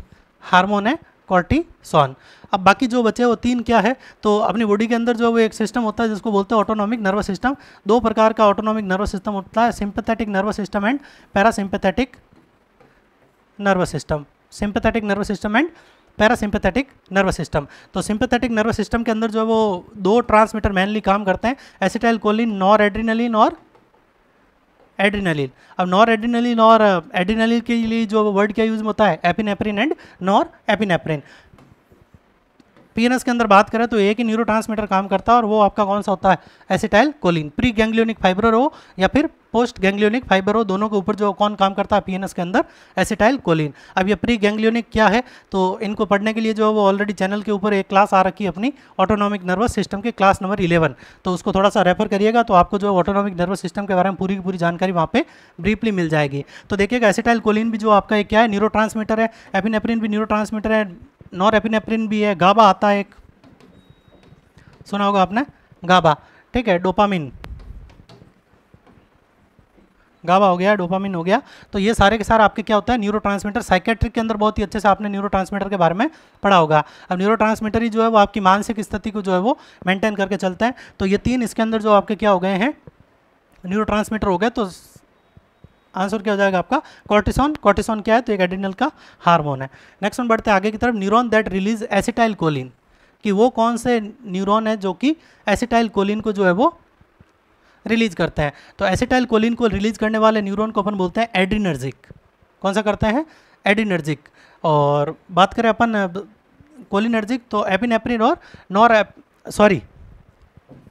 हार्मोन है कॉर्टिसन अब बाकी जो बचे वो तीन क्या है तो अपनी बॉडी के अंदर जो वो एक सिस्टम होता है जिसको बोलते हैं ऑटोनॉमिक नर्वस सिस्टम दो प्रकार का ऑटोनॉमिक नर्वस सिस्टम होता है sympathetic nervous system and parasympathetic nervous system sympathetic nervous system and parasympathetic nervous system तो सिंपथेटिक नर्वस सिस्टम के अंदर जो है वो दो ट्रांसमीटर मेनली काम करते हैं एसिटाइल कोलिन नॉर एड्रीनलिन और एड्रीनलिन अब नॉर एड्रीनलिन और एड्रीनलिन के लिए जो वर्ड क्या यूज होता है epinephrine and norepinephrine PNS के अंदर बात करें तो एक ही न्यूरो काम करता है और वो आपका कौन सा होता है acetylcholine preganglionic fibre हो या फिर पोस्ट गैंग्लियोनिक फाइबर हो दोनों के ऊपर जो कौन काम करता है पीएनएस के अंदर एसिटाइल कोलिन अब ये प्री गैंग्लियोनिक क्या है तो इनको पढ़ने के लिए जो है वो ऑलरेडी चैनल के ऊपर एक क्लास आ रखी है अपनी ऑटोनॉमिक नर्वस सिस्टम की क्लास नंबर इलेवन तो उसको थोड़ा सा रेफर करिएगा तो आपको जो ऑटोनॉमिक नर्वस सिस्टम के बारे में पूरी की पूरी जानकारी वहाँ पर ब्रीफली मिल जाएगी तो देखिएगा एसिटाइल कोलिन भी जो आपका क्या है न्यूरो है एपिनेप्रिन भी न्यूरो है नॉरेपिनेफ्रिन भी है गाबा आता है एक सुना होगा आपने गाबा ठीक है डोपामिन गाबा हो गया डोपामिन हो गया तो ये सारे के सारे आपके क्या होता है न्यूरो ट्रांसमीटर साइकेट्रिक के अंदर बहुत ही अच्छे से आपने न्यूरो ट्रांसमीटर के बारे में पढ़ा होगा अब न्यूरो ट्रांसमीटर ही जो है वो आपकी मानसिक स्थिति को जो है वो मेंटेन करके चलते हैं तो ये तीन इसके अंदर जो आपके क्या हो गए हैं न्यूरो हो गए तो आंसर क्या हो जाएगा आपका कॉर्टिसन कॉर्टिसन क्या है तो एक एडिनल का हार्मोन है नेक्स्ट वन बढ़ते हैं आगे की तरफ neuron that release acetylcholine कि वो कौन से न्यूरॉन है जो कि एसिटाइल कोलिन को जो है वो रिलीज करते हैं तो एसिटाइल कोलिन को रिलीज करने वाले न्यूरोन को अपन बोलते हैं एडिनर्जिक कौन सा करते हैं एडिनर्जिक और बात करें अपन कोलिनर्जिक तो एपिनेप्रिन और नॉर सॉरी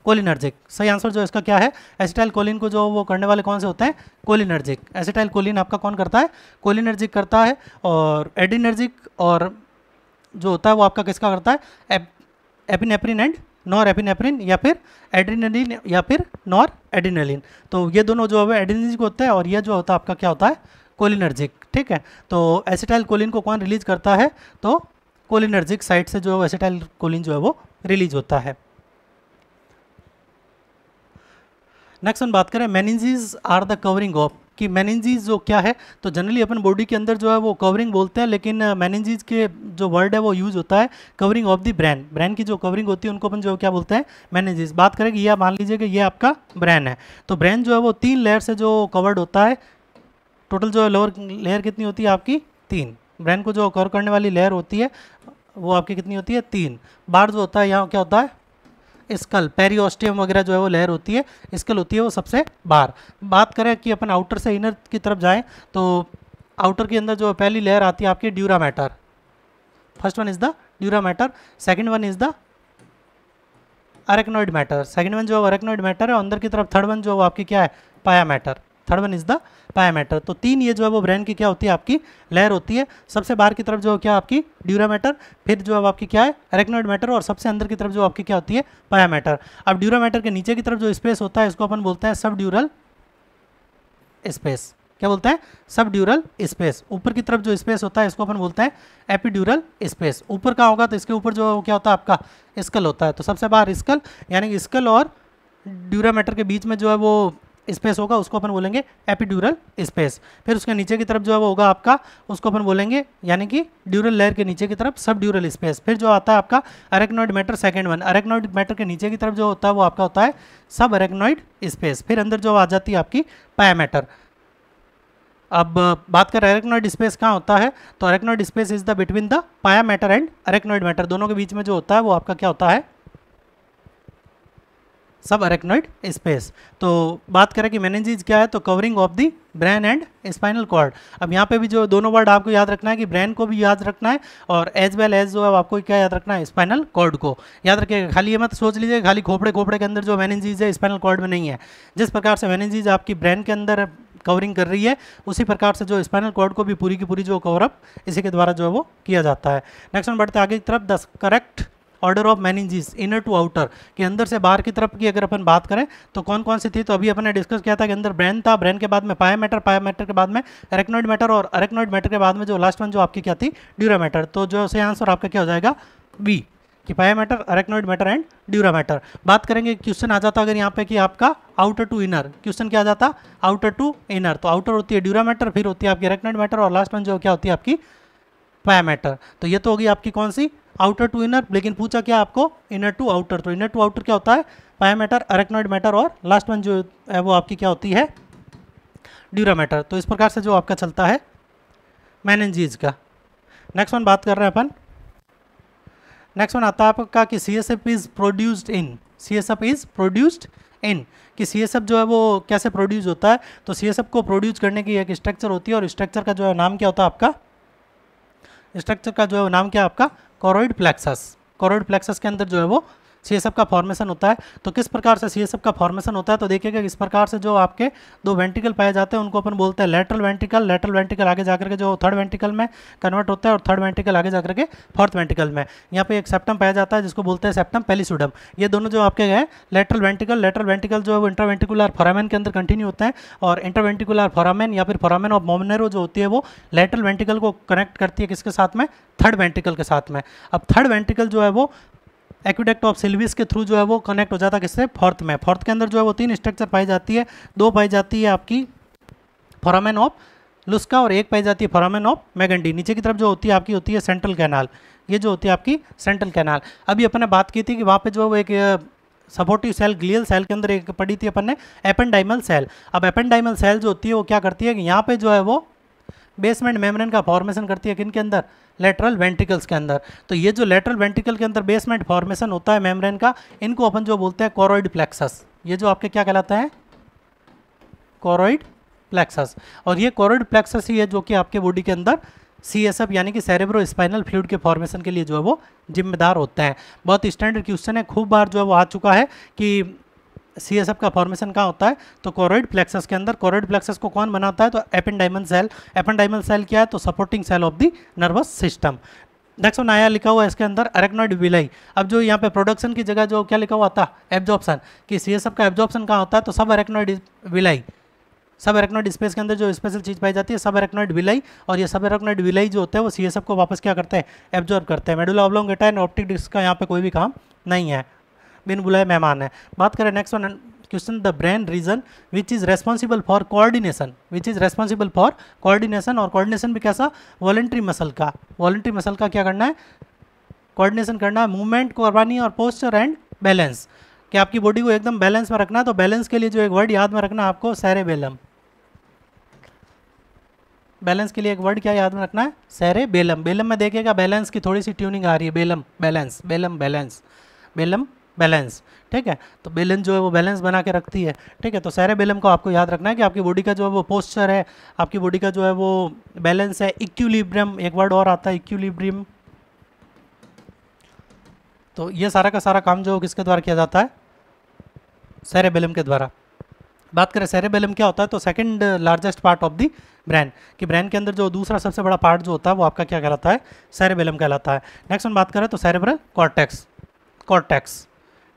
कोलिनर्जिक सही आंसर जो इसका क्या है एसिटाइल कोलिन को जो वो करने वाले कौन से होते हैं कोलिनर्जिक एसिटाइल कोलिन आपका कौन करता है कोलिनर्जिक करता है और एडिनर्जिक और जो होता है वो आपका किसका करता है एपिनेप्रिन एंड नॉर एपिनेप्रिन या फिर एड्रीनलिन या फिर नॉर एडिनलिन तो ये दोनों जो है एडिनर्जिक होते हैं और ये जो होता है आपका क्या होता है कोलिनर्जिक ठीक है तो एसिटाइल कोलिन को कौन रिलीज करता है तो कोलिनर्जिक साइड से जो एसिटाइल कोलिन जो है वो रिलीज होता है नेक्स्ट हम बात करें meninges are the covering of कि मैनिजीज जो क्या है तो जनरली अपन बॉडी के अंदर जो है वो कवरिंग बोलते हैं लेकिन मैनिजीज के जो वर्ड है वो यूज़ होता है covering of the brain brain की जो कवरिंग होती है उनको अपन जो क्या बोलते हैं मैनिजीज बात करें कि यह मान लीजिए कि ये आपका ब्रैन है तो ब्रैन जो है वो तीन लेयर से जो कवर्ड होता है टोटल जो है लोअर लेयर कितनी होती है आपकी तीन ब्रैन को जो कवर करने वाली लेयर होती है वो आपकी कितनी होती है तीन बार जो होता है यहाँ क्या होता है स्कल पेरियोस्टियम वगैरह जो है वो लहर होती है स्कल होती है वो सबसे बाहर बात करें कि अपन आउटर से इनर की तरफ जाएँ तो आउटर के अंदर जो पहली लेयर आती है आपकी dura mater first one is the dura mater second one is the arachnoid mater second one जो है अरेक्नोइड मैटर है अंदर की तरफ थर्ड वन जो है आपकी क्या है pia mater third one is the pia mater तो तीन ये जो है वो ब्रेन की क्या होती है आपकी लेयर होती है सबसे बाहर की तरफ जो है क्या आपकी ड्यूरा मैटर फिर जो अब आपकी क्या है एरेक्नोइड मैटर और सबसे अंदर की तरफ जो आपकी क्या होती है पाया मैटर अब ड्यूरा मैटर के नीचे की तरफ जो स्पेस होता है इसको अपन बोलते हैं सब ड्यूरल स्पेस क्या बोलते हैं सब ड्यूरल स्पेस ऊपर की तरफ जो स्पेस होता है इसको अपन बोलते हैं एपिड्यूरल स्पेस ऊपर का होगा तो इसके ऊपर जो क्या होता है आपका स्कल होता है तो सबसे बाहर स्कल यानी स्कल और ड्यूरामेटर के बीच में जो है वो स्पेस होगा उसको अपन बोलेंगे एपिड्यूरल स्पेस फिर उसके नीचे की तरफ जो है वो होगा आपका उसको अपन बोलेंगे यानी कि ड्यूरल लेयर के नीचे की तरफ सब ड्यूरल स्पेस फिर जो आता है आपका arachnoid mater second one arachnoid mater के नीचे की तरफ जो होता है वो आपका होता है सब अरेक्नॉइड स्पेस फिर अंदर जो आ जाती है आपकी मैटर अब बात करें अरेक्नॉइड स्पेस कहाँ होता है तो arachnoid space is the between the pia mater and arachnoid mater दोनों के बीच में जो होता है वो आपका क्या होता है सब अरेक्नोइड स्पेस तो बात करें कि मैनेजीज क्या है तो covering of the brain and spinal cord अब यहाँ पे भी जो दोनों वर्ड आपको याद रखना है कि ब्रेन को भी याद रखना है और एज वेल एज जो है आपको क्या याद रखना है स्पाइनल कॉर्ड को याद रखिएगा खाली ये मत सोच लीजिए खाली खोपड़े खोपड़े के अंदर जो मैनेजीज है स्पाइनल कॉर्ड में नहीं है जिस प्रकार से मैनेजीज आपकी ब्रेन के अंदर कवरिंग कर रही है उसी प्रकार से जो स्पाइनल कॉर्ड को भी पूरी की पूरी जो कवरअप इसी के द्वारा जो है वो किया जाता है नेक्स्ट वन बढ़ते आगे की तरफ the correct order of meninges inner to outer कि अंदर से बाहर की तरफ की अगर अपन बात करें तो कौन कौन सी थी तो अभी अपने डिस्कस किया था कि अंदर ब्रेन था ब्रेन के बाद में पाया मैटर पाया मैटर के बाद में अरेक्नोइड मैटर और अरेक्नोइड मैटर के बाद में जो लास्ट वन जो आपकी क्या थी ड्यूरा मैटर तो जो सही आंसर आपका क्या हो जाएगा बी कि pia mater arachnoid mater and dura mater बात करेंगे क्वेश्चन आ जाता अगर यहाँ पे कि आपका आउटर टू इनर क्वेश्चन क्या आ जाता आउटर टू इनर तो आउटर होती है ड्यूरा मैटर फिर होती है आपकी अरेक्नोइड मैटर और लास्ट वन जो क्या होती है आपकी पाया मैटर तो ये तो होगी आपकी कौन सी आउटर टू इनर लेकिन पूछा क्या आपको इनर टू आउटर तो इनर टू आउटर क्या होता है पाया मैटर अरेक्नोइड मैटर और लास्ट वन जो है वो आपकी क्या होती है ड्यूरा मैटर तो इस प्रकार से जो आपका चलता है मैनजीज का नेक्स्ट वन बात कर रहे हैं अपन नेक्स्ट वन आता है आपका कि C S F is produced in C S F is produced in कि सी एस एफ जो है वो कैसे प्रोड्यूस होता है तो सी एस एफ को प्रोड्यूस करने की एक स्ट्रक्चर होती है और स्ट्रक्चर का जो है नाम क्या होता है आपका स्ट्रक्चर का जो है नाम क्या आपका कॉरोइड प्लेक्सस कॉरोइड प्लेक्सस के अंदर जो है वो सी का फॉर्मेशन होता है तो किस प्रकार से सी का फॉर्मेशन होता है तो देखिएगा इस प्रकार से जो आपके दो वेंटिकल पाए जाते हैं उनको अपन बोलते हैं लेटरल वेंटिकल लेटरल वेंटिकल आगे जाकर के जो थर्ड वेंटिकल में कन्वर्ट होता है और थर्ड वेंटिकल आगे जाकर के फोर्थ वेंटिकल में यहाँ पे एक सेप्टम पाया जाता है जिसको बोलते हैं सेप्टम पेलीसुडम ये दोनों जो आपके गए लेटरल वेंटिकल लेटरल वेंटिकल जो है वो इंटरवेंटिकुलर फॉरामेन के अंदर कंटिन्यू होते हैं और इंटरवेंटिकुलर फॉरामेन या फिर फॉरामेन ऑफ मोमनेरो जो होती है वो लेटरल वेंटिकल को कनेक्ट करती है किसके साथ में थर्ड वेंटिकल के साथ में अब थर्ड वेंटिकल जो है वो एक्विडक्ट ऑफ सिल्विस के थ्रू जो है वो कनेक्ट हो जाता है किससे फोर्थ में फोर्थ के अंदर जो है वो तीन स्ट्रक्चर पाई जाती है दो पाई जाती है आपकी फॉरामेन ऑफ लुस्का और एक पाई जाती है फॉरामेन ऑफ मैगंडी नीचे की तरफ जो होती है आपकी होती है सेंट्रल कैनाल ये जो होती है आपकी सेंट्रल कैनाल अभी अपने बात की थी कि वहाँ पर जो है वो एक सपोर्टिव सेल ग्लियल सेल के अंदर एक पड़ी थी अपन ने एपेंडाइमल सेल अब एपेंडाइमल सेल जो होती है वो क्या करती है कि यहाँ पे जो है वो बेसमेंट मेम्ब्रेन का फॉर्मेशन करती है किन के अंदर लेटरल वेंट्रिकल्स के अंदर तो ये जो लेटरल वेंट्रिकल के अंदर बेसमेंट फॉर्मेशन होता है मेम्ब्रेन का इनको अपन जो बोलते हैं कॉरोइड प्लेक्सस ये जो आपके क्या कहलाते हैं कॉरोइड प्लेक्सस और ये कॉरोइड प्लेक्सस ही है जो कि आपके बॉडी के अंदर सी एस एफ यानी कि सेरेब्रो स्पाइनल फ्लूड के फॉर्मेशन के लिए जो है वो जिम्मेदार होते हैं बहुत स्टैंडर्ड क्वेश्चन है खूब बार जो है वो आ चुका है कि सी एस एफ का फॉर्मेशन कहाँ होता है तो कोरोइड प्लेक्सस के अंदर कोरोइड प्लेक्सस को कौन बनाता है तो एपेंडाइमल सेल एपेंडाइमल सेल क्या है तो supporting cell of the nervous system next one आया लिखा हुआ है इसके अंदर अरेक्नॉइड विलई अब जो यहाँ पे प्रोडक्शन की जगह जो क्या लिखा हुआ था एब्जॉर्प्शन कि सी एस एफ का एब्जॉर्प्शन कहाँ होता है तो सब अरेक्नॉइड विलई सब अरेक्नॉइड स्पेस के अंदर जो स्पेशल चीज़ पाई जाती है सब अरेक्नॉइड विलई और ये सब अरेक्नॉइड विलई जो होता है वो सी को वापस क्या करते हैं एब्जॉर्व करते हैं medulla oblongata and optic disc का यहाँ पे कोई भी काम नहीं है बिन बुलाए मेहमान है बात करें next one question the brain region which is responsible for coordination which is responsible for coordination और कोऑर्डिनेशन भी कैसा वॉलेंट्री मसल का वॉलेंट्री मसल का क्या करना है कोऑर्डिनेशन करना है मूवमेंट करवानी और पोस्चर एंड बैलेंस कि आपकी बॉडी को एकदम बैलेंस में रखना है तो बैलेंस के लिए जो एक वर्ड याद में रखना है आपको सैरे बेलम बैलेंस के लिए एक वर्ड क्या याद में रखना है सैरे बेलम बेलम में देखेगा बैलेंस की थोड़ी सी ट्यूनिंग आ रही है बेलम बैलेंस बेलम बैलेंस बेलम बैलेंस ठीक है तो बेलन जो है वो बैलेंस बना के रखती है ठीक है तो सारे बेलम को आपको याद रखना है कि आपकी बॉडी का जो है वो पोस्चर है आपकी बॉडी का जो है वो बैलेंस है इक्यूलिब्रियम एक वर्ड और आता है इक्यूलिब्रियम तो ये सारा का सारा काम जो किसके द्वारा किया जाता है सैरेबेलम के द्वारा बात करें सेरेबेलम क्या होता है तो second largest part of the brain कि ब्रेन के अंदर जो दूसरा सबसे बड़ा पार्ट जो होता है वो आपका क्या कहलाता है सैरेबेलम कहलाता है नेक्स्ट हम बात करें तो सेरेब्रल कॉर्टेक्स कॉर्टेक्स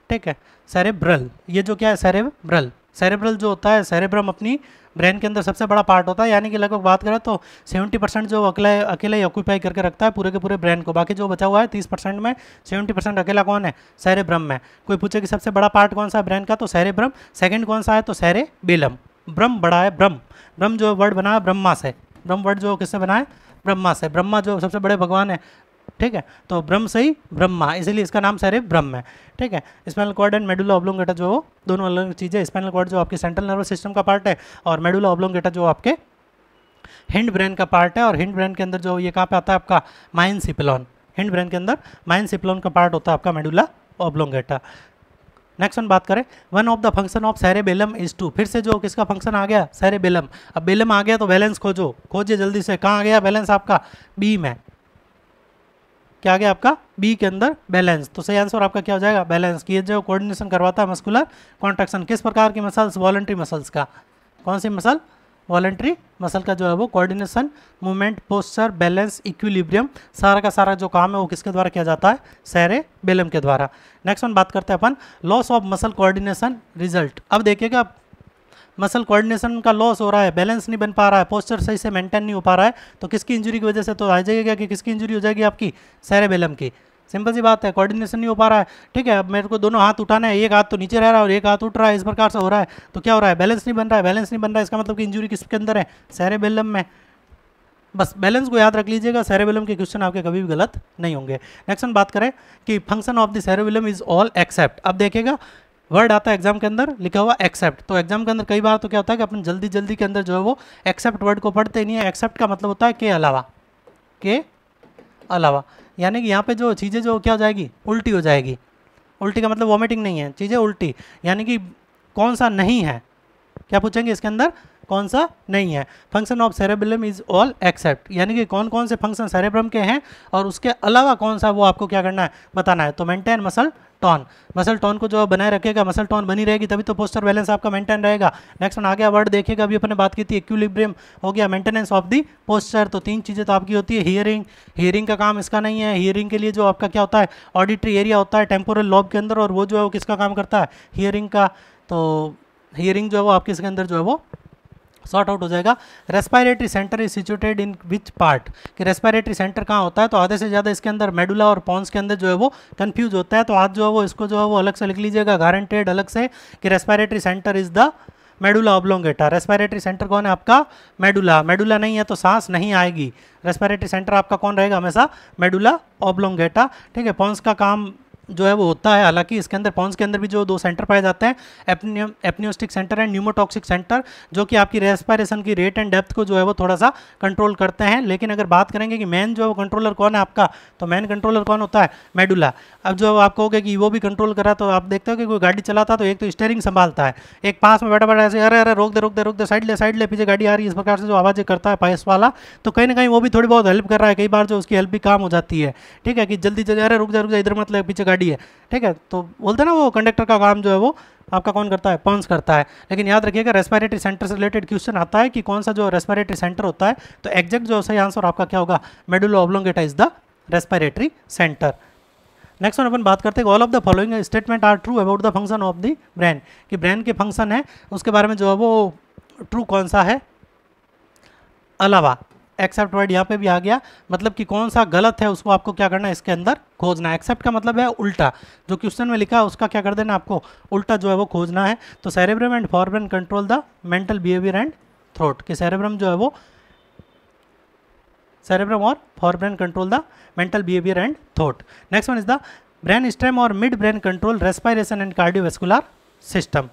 ठीक है सेरेब्रल ये जो क्या है सेरेब्रल सेरेब्रल जो होता है सेरेब्रम अपनी ब्रेन के अंदर सबसे बड़ा पार्ट होता है यानी कि लगभग बात करें तो 70 परसेंट जो अकेला अकेले ही ऑक्यूपाई करके रखता है पूरे के पूरे ब्रेन को बाकी जो बचा हुआ है 30 परसेंट में 70 परसेंट अकेला कौन है सेरेब्रम में कोई पूछे कि सबसे बड़ा पार्ट कौन सा है ब्रेन का तो सेरेब्रम सेकंड कौन सा है तो सेरे बेलम ब्रह्म बड़ा है ब्रह्म ब्रह्म जो वर्ड बना है ब्रह्मा से ब्रह्म वर्ड जो किससे बना है ब्रह्मा से ब्रह्मा जो सबसे बड़े भगवान है ठीक है तो ब्रह्म से ही ब्रह्मा इसीलिए इसका नाम सारे ब्रह्म है ठीक है spinal cord and medulla oblongata जो दोनों अलग चीज़ है स्पाइनल कॉर्ड जो आपके सेंट्रल नर्वस सिस्टम का पार्ट है और मेडुला ऑब्लोंगेटा जो आपके हिंड ब्रेन का पार्ट है और हिंड ब्रेन के अंदर जो ये कहाँ पे आता है आपका माइन सिप्लॉन हिंड ब्रेन के अंदर माइन सिप्लॉन का पार्ट होता है आपका मेडुला ऑब्लोंगेटा नेक्स्ट वन बात करें one of the function of बेलम इज टू फिर से जो किसका फंक्शन आ गया बेलम अब बेलम आ गया तो बैलेंस खोजो खोजिए जल्दी से कहाँ आ गया बैलेंस आपका बी में क्या आ गया आपका बी के अंदर बैलेंस तो सही आंसर आपका क्या हो जाएगा बैलेंस की जो कोऑर्डिनेशन करवाता है मस्कुलर कॉन्ट्रेक्शन किस प्रकार की मसल्स वॉलेंट्री मसल्स का कौन सी मसल वॉलेंट्री मसल का जो है वो coordination movement posture balance equilibrium सारा का सारा जो काम है वो किसके द्वारा किया जाता है सैरे बेलम के द्वारा नेक्स्ट वन बात करते हैं अपन loss of muscle coordination result अब देखिएगा मसल कोऑर्डिनेशन का लॉस हो रहा है बैलेंस नहीं बन पा रहा है पोस्चर सही से मेंटेन नहीं हो पा रहा है तो किसकी इंजरी की वजह से तो आ जाएगा कि किसकी इंजरी हो जाएगी आपकी सैरेबेलम की सिंपल सी बात है कोऑर्डिनेशन नहीं हो पा रहा है ठीक है अब मेरे को दोनों हाथ उठाना है एक हाथ तो नीचे रह रहा है और एक हाथ उठ रहा है इस प्रकार से हो रहा है तो क्या हो रहा है बैलेंस नहीं बन रहा है बैलेंस नहीं बन रहा है इसका मतलब कि इंजरी किसके अंदर है सैरेबेलम में बस बैलेंस को याद रख लीजिएगा सैरेबेलम के क्वेश्चन आपके कभी भी गलत नहीं होंगे नेक्स्ट बात करें कि function of the cerebellum is all except अब देखेगा वर्ड आता है एग्जाम के अंदर लिखा हुआ एक्सेप्ट तो एग्जाम के अंदर कई बार तो क्या होता है कि अपन जल्दी जल्दी के अंदर जो है वो एक्सेप्ट वर्ड को पढ़ते नहीं है एक्सेप्ट का मतलब होता है के अलावा के अलावा यानी कि यहाँ पे जो चीज़ें जो क्या हो जाएगी उल्टी हो जाएगी उल्टी का मतलब वॉमिटिंग नहीं है चीज़ें उल्टी यानी कि कौन सा नहीं है क्या पूछेंगे इसके अंदर कौन सा नहीं है function of cerebellum is all except यानी कि कौन कौन से फंक्शन सेरेब्रम के हैं और उसके अलावा कौन सा वो आपको क्या करना है बताना है तो maintain muscle tone muscle tone को जो बनाए रखेगा मसल टॉन बनी रहेगी तभी तो पोस्टर बैलेंस आपका मेंटेन रहेगा नेक्स्ट वन आ गया वर्ड देखेगा अभी अपने बात की थी इक्विलिब्रियम हो गया मेंटेनेंस ऑफ दी पोस्टर तो तीन चीज़ें तो आपकी होती है हियरिंग हियरिंग का काम इसका नहीं है हियरिंग के लिए जो आपका क्या होता है ऑडिटरी एरिया होता है टेम्पोरल लॉब के अंदर और वो जो है वो किसका काम करता है हियरिंग का तो हियरिंग जो है वो आपके इसके अंदर जो है वो सॉर्ट आउट हो जाएगा respiratory centre is situated in which part कि रेस्पायरेटरी सेंटर कहाँ होता है तो आधे से ज़्यादा इसके अंदर मेडुला और पॉन्स के अंदर जो है वो कन्फ्यूज होता है तो आज जो है वो इसको जो है वो अलग से लिख लीजिएगा गारंटेड अलग से कि respiratory centre is the medulla oblongata respiratory centre कौन है आपका मेडुला मेडुला नहीं है तो सांस नहीं आएगी रेस्पायरेटरी सेंटर आपका कौन रहेगा हमेशा मेडुला ऑब्लोंगेटा ठीक है पॉन्स का काम जो है वो होता है हालांकि इसके अंदर पॉन्स के अंदर भी जो दो सेंटर पाए जाते हैं apneustic centre and pneumotaxic centre जो कि आपकी रेस्पायरेशन की रेट एंड डेप्थ को जो है वो थोड़ा सा कंट्रोल करते हैं लेकिन अगर बात करेंगे कि मेन जो है वो कंट्रोलर कौन है आपका तो मेन कंट्रोलर कौन होता है मेडुला अब जो आप कहोगे कि वो भी कंट्रोल करा तो आप देखते हो कि कोई गाड़ी चलाता तो एक तो स्टेयरिंग संभालता है एक पास में बैठा बैठा ऐसे अरे अरे रोक दे रोक दे रोक दे साइड ले साइड ले पीछे गाड़ी आ रही है इस प्रकार से जो आवाज़ें करता है पाइस वाला तो कहीं ना कहीं वो भी थोड़ी बहुत हेल्प कर रहा है कई बार जो उसकी हेल्प भी काम हो जाती है ठीक है कि जल्दी जल्दी अरे रुक जा रुक जा इधर मतलब पीछे गाड़ी रेडी है ठीक है तो बोलते ना वो कंडक्टर का काम जो है वो आपका कौन करता है पंस करता है लेकिन याद रखिएगा रेस्पिरेटरी सेंटर से रिलेटेड क्वेश्चन आता है कि कौन सा जो रेस्पिरेटरी सेंटर होता है तो एग्जैक्ट जो सही आंसर आपका क्या होगा medulla oblongata is the respiratory centre next one अपन बात करते हैं all of the following statement are true about the function of the brain कि ब्रेन के फंक्शन है उसके बारे में जो है वो ट्रू कौन सा है अलावा एक्सेप्ट वर्ड यहाँ पे भी आ गया मतलब कि कौन सा गलत है उसको आपको क्या करना है इसके अंदर खोजना एक्सेप्ट का मतलब है उल्टा जो क्वेश्चन में लिखा है उसका क्या कर देना आपको उल्टा जो है वो खोजना है तो cerebrum and forebrain control the mental behaviour and throat कि सेरेब्रम जो है वो सेरेब्रम और forebrain control the mental behaviour and throat next one is the brain stem और mid brain control respiration and cardiovascular system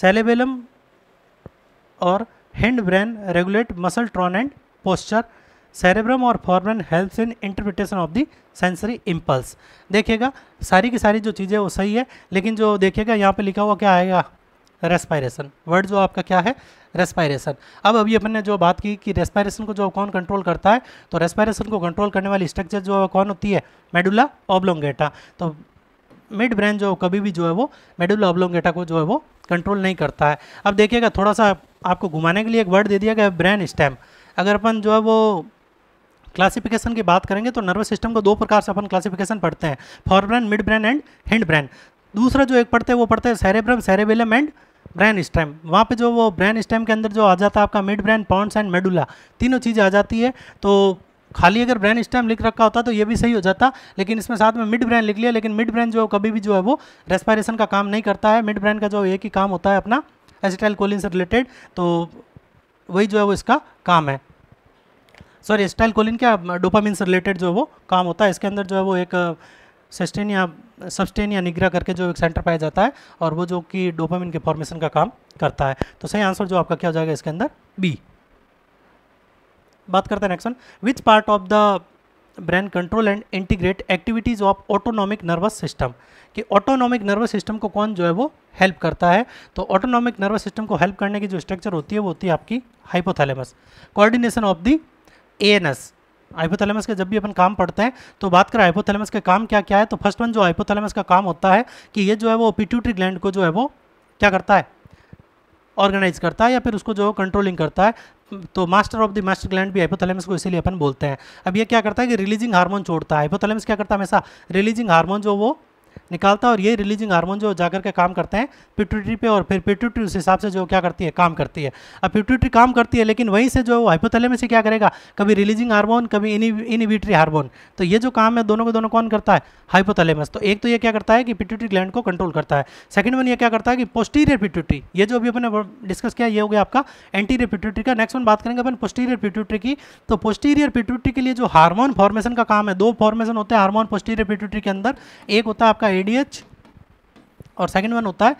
cerebellum और hind brain regulate muscle tone and posture cerebrum और forebrain helps in interpretation of the sensory impulse देखिएगा सारी की सारी जो चीज़ें वो सही है लेकिन जो देखिएगा यहाँ पे लिखा हुआ क्या आएगा रेस्पायरेशन वर्ड जो आपका क्या है रेस्पायरेशन अब अभी अपन ने जो बात की कि रेस्पायरेशन को जो कौन कंट्रोल करता है तो रेस्पायरेशन को कंट्रोल करने वाली स्ट्रक्चर जो कौन होती है मेडुला ऑब्लोंगेटा तो मिड ब्रेन जो कभी भी जो है वो मेडुला ऑब्लोंगेटा को जो है वो कंट्रोल नहीं करता है अब देखिएगा थोड़ा सा आपको घुमाने के लिए एक वर्ड दे दिया गया ब्रेन स्टैम्प अगर अपन जो है वो क्लासिफिकेशन की बात करेंगे तो नर्वस सिस्टम को दो प्रकार से अपन क्लासिफिकेशन पढ़ते हैं fore brain mid brain and hind brain दूसरा जो एक पढ़ते हैं वो पढ़ते हैं cerebrum cerebellum and brain stem वहाँ पे जो वो ब्रेन स्टेम के अंदर जो आ जाता है आपका mid brain pons and medulla तीनों चीज़ें आ जाती है तो खाली अगर ब्रेन स्टेम लिख रखा होता तो ये भी सही हो जाता लेकिन इसमें साथ में मिड ब्रेन लिख लिया लेकिन मिड ब्रेन जो कभी भी जो है वो रेस्पायरेशन का काम नहीं करता है मिड ब्रेन का जो एक ही काम होता है अपना एसिटाइल कोलिन से रिलेटेड तो वही जो है वो इसका काम है सॉरी स्टाइल कोलिन क्या डोपामिन से रिलेटेड जो वो काम होता है इसके अंदर जो है वो एक सस्टेन uh, या सस्टेन या निग्रह करके जो एक सेंटर पाया जाता है और वो जो कि डोपामिन के फॉर्मेशन का काम करता है तो सही आंसर जो आपका क्या हो जाएगा इसके अंदर बी बात करते हैं next one which part of the brain control and integrate activities of autonomic nervous system कि ऑटोनॉमिक नर्वस सिस्टम को कौन जो है वो हेल्प करता है तो ऑटोनॉमिक नर्वस सिस्टम को हेल्प करने की जो स्ट्रक्चर होती है वो होती है आपकी hypothalamus coordination of the A N S hypothalamus का जब भी अपन काम पढ़ते हैं तो बात करें हाइपोथैलेमस का काम क्या क्या है तो फर्स्ट वन जो हाइपोथैलेमस का काम होता है कि ये जो है वो पिट्यूटरी ग्लैंड को जो है वो क्या करता है ऑर्गेनाइज करता है या फिर उसको जो कंट्रोलिंग करता है तो master of the master gland भी हाइपोथैलेमस को इसीलिए अपन बोलते हैं अब ये क्या करता है कि रिलीजिंग हार्मोन छोड़ता है हाइपोथैलेमस क्या करता है हमेशा रिलीजिंग हार्मोन जो वो निकालता है और ये रिलीजिंग हार्मोन जो जाकर के काम करते हैं पिट्यूटरी पे और फिर पिट्यूटरी उस हिसाब से जो क्या करती है काम करती है अब पिट्यूटरी काम करती है लेकिन वहीं से जो में से क्या करेगा कभी रिलीजिंग हार्मोन कभी इनिविटरी हार्मोन तो ये जो काम है दोनों को दोनों कौन करता है हाइपोथैलेमस तो एक तो ये क्या करता है कि पिट्यूटरी ग्लैंड को कंट्रोल करता है सेकंड वन ये क्या करता है कि पोस्टीरियर पिट्यूटरी ये जो अभी अपने डिस्कस किया ये हो गया आपका एंटीरियर पिट्यूटरी का नेक्स्ट वन बात करेंगे अपन पोस्टीरियर पिट्यूटरी की तो पोस्टीरियर पिट्यूटरी के लिए जो हार्मोन फॉर्मेशन का काम है दो फॉर्मेशन होते हैं हार्मोन पोस्टीरियर पिट्यूटरी के अंदर एक होता है आपका एडीएच और सेकंड वन होता है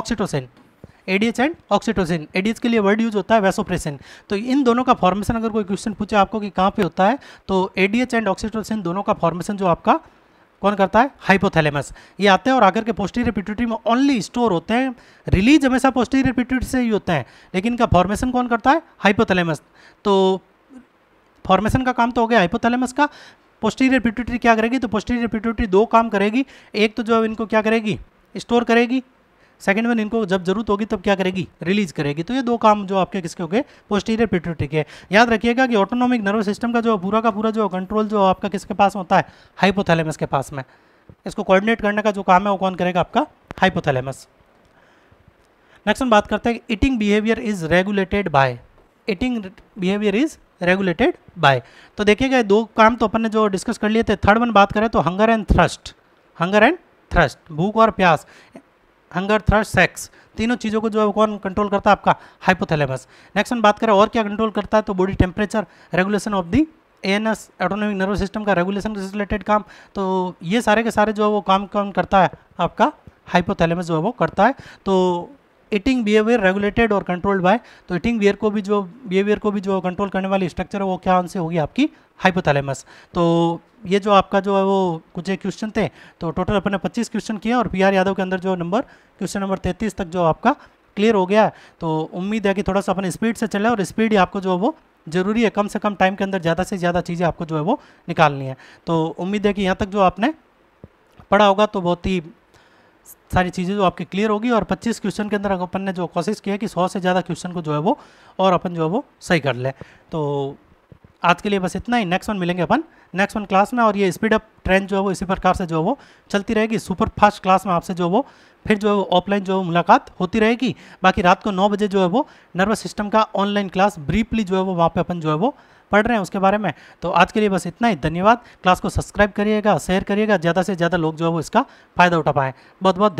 oxytocin ADH and oxytocin ADH के लिए वर्ड यूज होता है वेसोप्रेसिन तो इन दोनों का फॉर्मेशन अगर कोई क्वेश्चन पूछे आपको कि कहाँ पे होता है तो एडीएच एंड ऑक्सीटोसिन दोनों का फॉर्मेशन जो आपका कौन करता है हाइपोथैलेमस ये आते हैं और आकर के पोस्टीरियर पिट्यूटरी में ओनली स्टोर होते हैं रिलीज हमेशा पोस्टीरियर पिट्यूटरी से ही होते हैं लेकिन इनका फॉर्मेशन कौन करता है हाइपोथैलेमस तो फॉर्मेशन का काम तो हो गया हाइपोथैलेमस का पोस्टीरियर पिट्यूटरी क्या करेगी तो पोस्टीरियर पिट्यूटरी दो काम करेगी एक तो जो इनको क्या करेगी स्टोर करेगी सेकेंड वन इनको जब जरूरत होगी तब क्या करेगी रिलीज करेगी तो ये दो काम जो आपके किसके हो गए पोस्टीरियर पिट्यूटरी के याद रखिएगा कि ऑटोनॉमिक नर्वस सिस्टम का जो पूरा का पूरा जो कंट्रोल जो आपका किसके पास होता है हाइपोथैलेमस के पास में इसको कोऑर्डिनेट करने का जो काम है वो कौन करेगा आपका हाइपोथैलेमस नेक्स्ट हम बात करते हैं eating behaviour is regulated by eating behaviour is regulated by तो देखिएगा दो काम तो अपन ने जो डिस्कस कर लिए थे थर्ड वन बात करें तो hunger and thrust hunger and thrust भूख और प्यास हंगर थ्रस्ट सेक्स तीनों चीज़ों को जो है कौन कंट्रोल करता है आपका हाइपोथैलेमस नेक्स्ट वन बात करें और क्या कंट्रोल करता है तो body temperature regulation of the A N S autonomic nervous system का रेगुलेशन से रिलेटेड काम तो ये सारे के सारे जो है वो काम कौन करता है आपका हाइपोथैलेमस जो है वो करता है तो ईटिंग बिहेवियर रेगुलेटेड और कंट्रोल्ड बाय तो ईटिंग बियर को भी जो बिहेवियर को भी जो कंट्रोल करने वाली स्ट्रक्चर है वो क्या आंसर होगी आपकी हाइपोथैलेमस तो ये जो आपका जो है वो कुछ एक क्वेश्चन थे तो टोटल अपने 25 क्वेश्चन किए और पीआर यादव के अंदर जो नंबर क्वेश्चन नंबर 33 तक जो आपका क्लियर हो गया तो उम्मीद है कि थोड़ा सा अपन स्पीड से चले और स्पीड ही आपको जो है वो ज़रूरी है कम से कम टाइम के अंदर ज़्यादा से ज़्यादा चीज़ें आपको जो है वो निकालनी है तो उम्मीद है कि यहाँ तक जो आपने पढ़ा होगा तो बहुत ही सारी चीज़ें जो आपकी क्लियर होगी और 25 क्वेश्चन के अंदर अपन ने जो कोशिश की है कि 100 से ज़्यादा क्वेश्चन को जो है वो और अपन जो है वो सही कर लें तो आज के लिए बस इतना ही नेक्स्ट वन मिलेंगे अपन नेक्स्ट वन क्लास में और ये स्पीड अप ट्रेंड जो है वो इसी प्रकार से जो है वो चलती रहेगी सुपर फास्ट क्लास में आपसे जो वो फिर जो है वो ऑफलाइन जो है मुलाकात होती रहेगी बाकी रात को नौ बजे जो है वो नर्वस सिस्टम का ऑनलाइन क्लास ब्रीफली जो है वो वहाँ पर अपन जो है वो पढ़ रहे हैं उसके बारे में तो आज के लिए बस इतना ही धन्यवाद क्लास को सब्सक्राइब करिएगा शेयर करिएगा ज़्यादा से ज़्यादा लोग जो है वो इसका फ़ायदा उठा पाए बहुत बहुत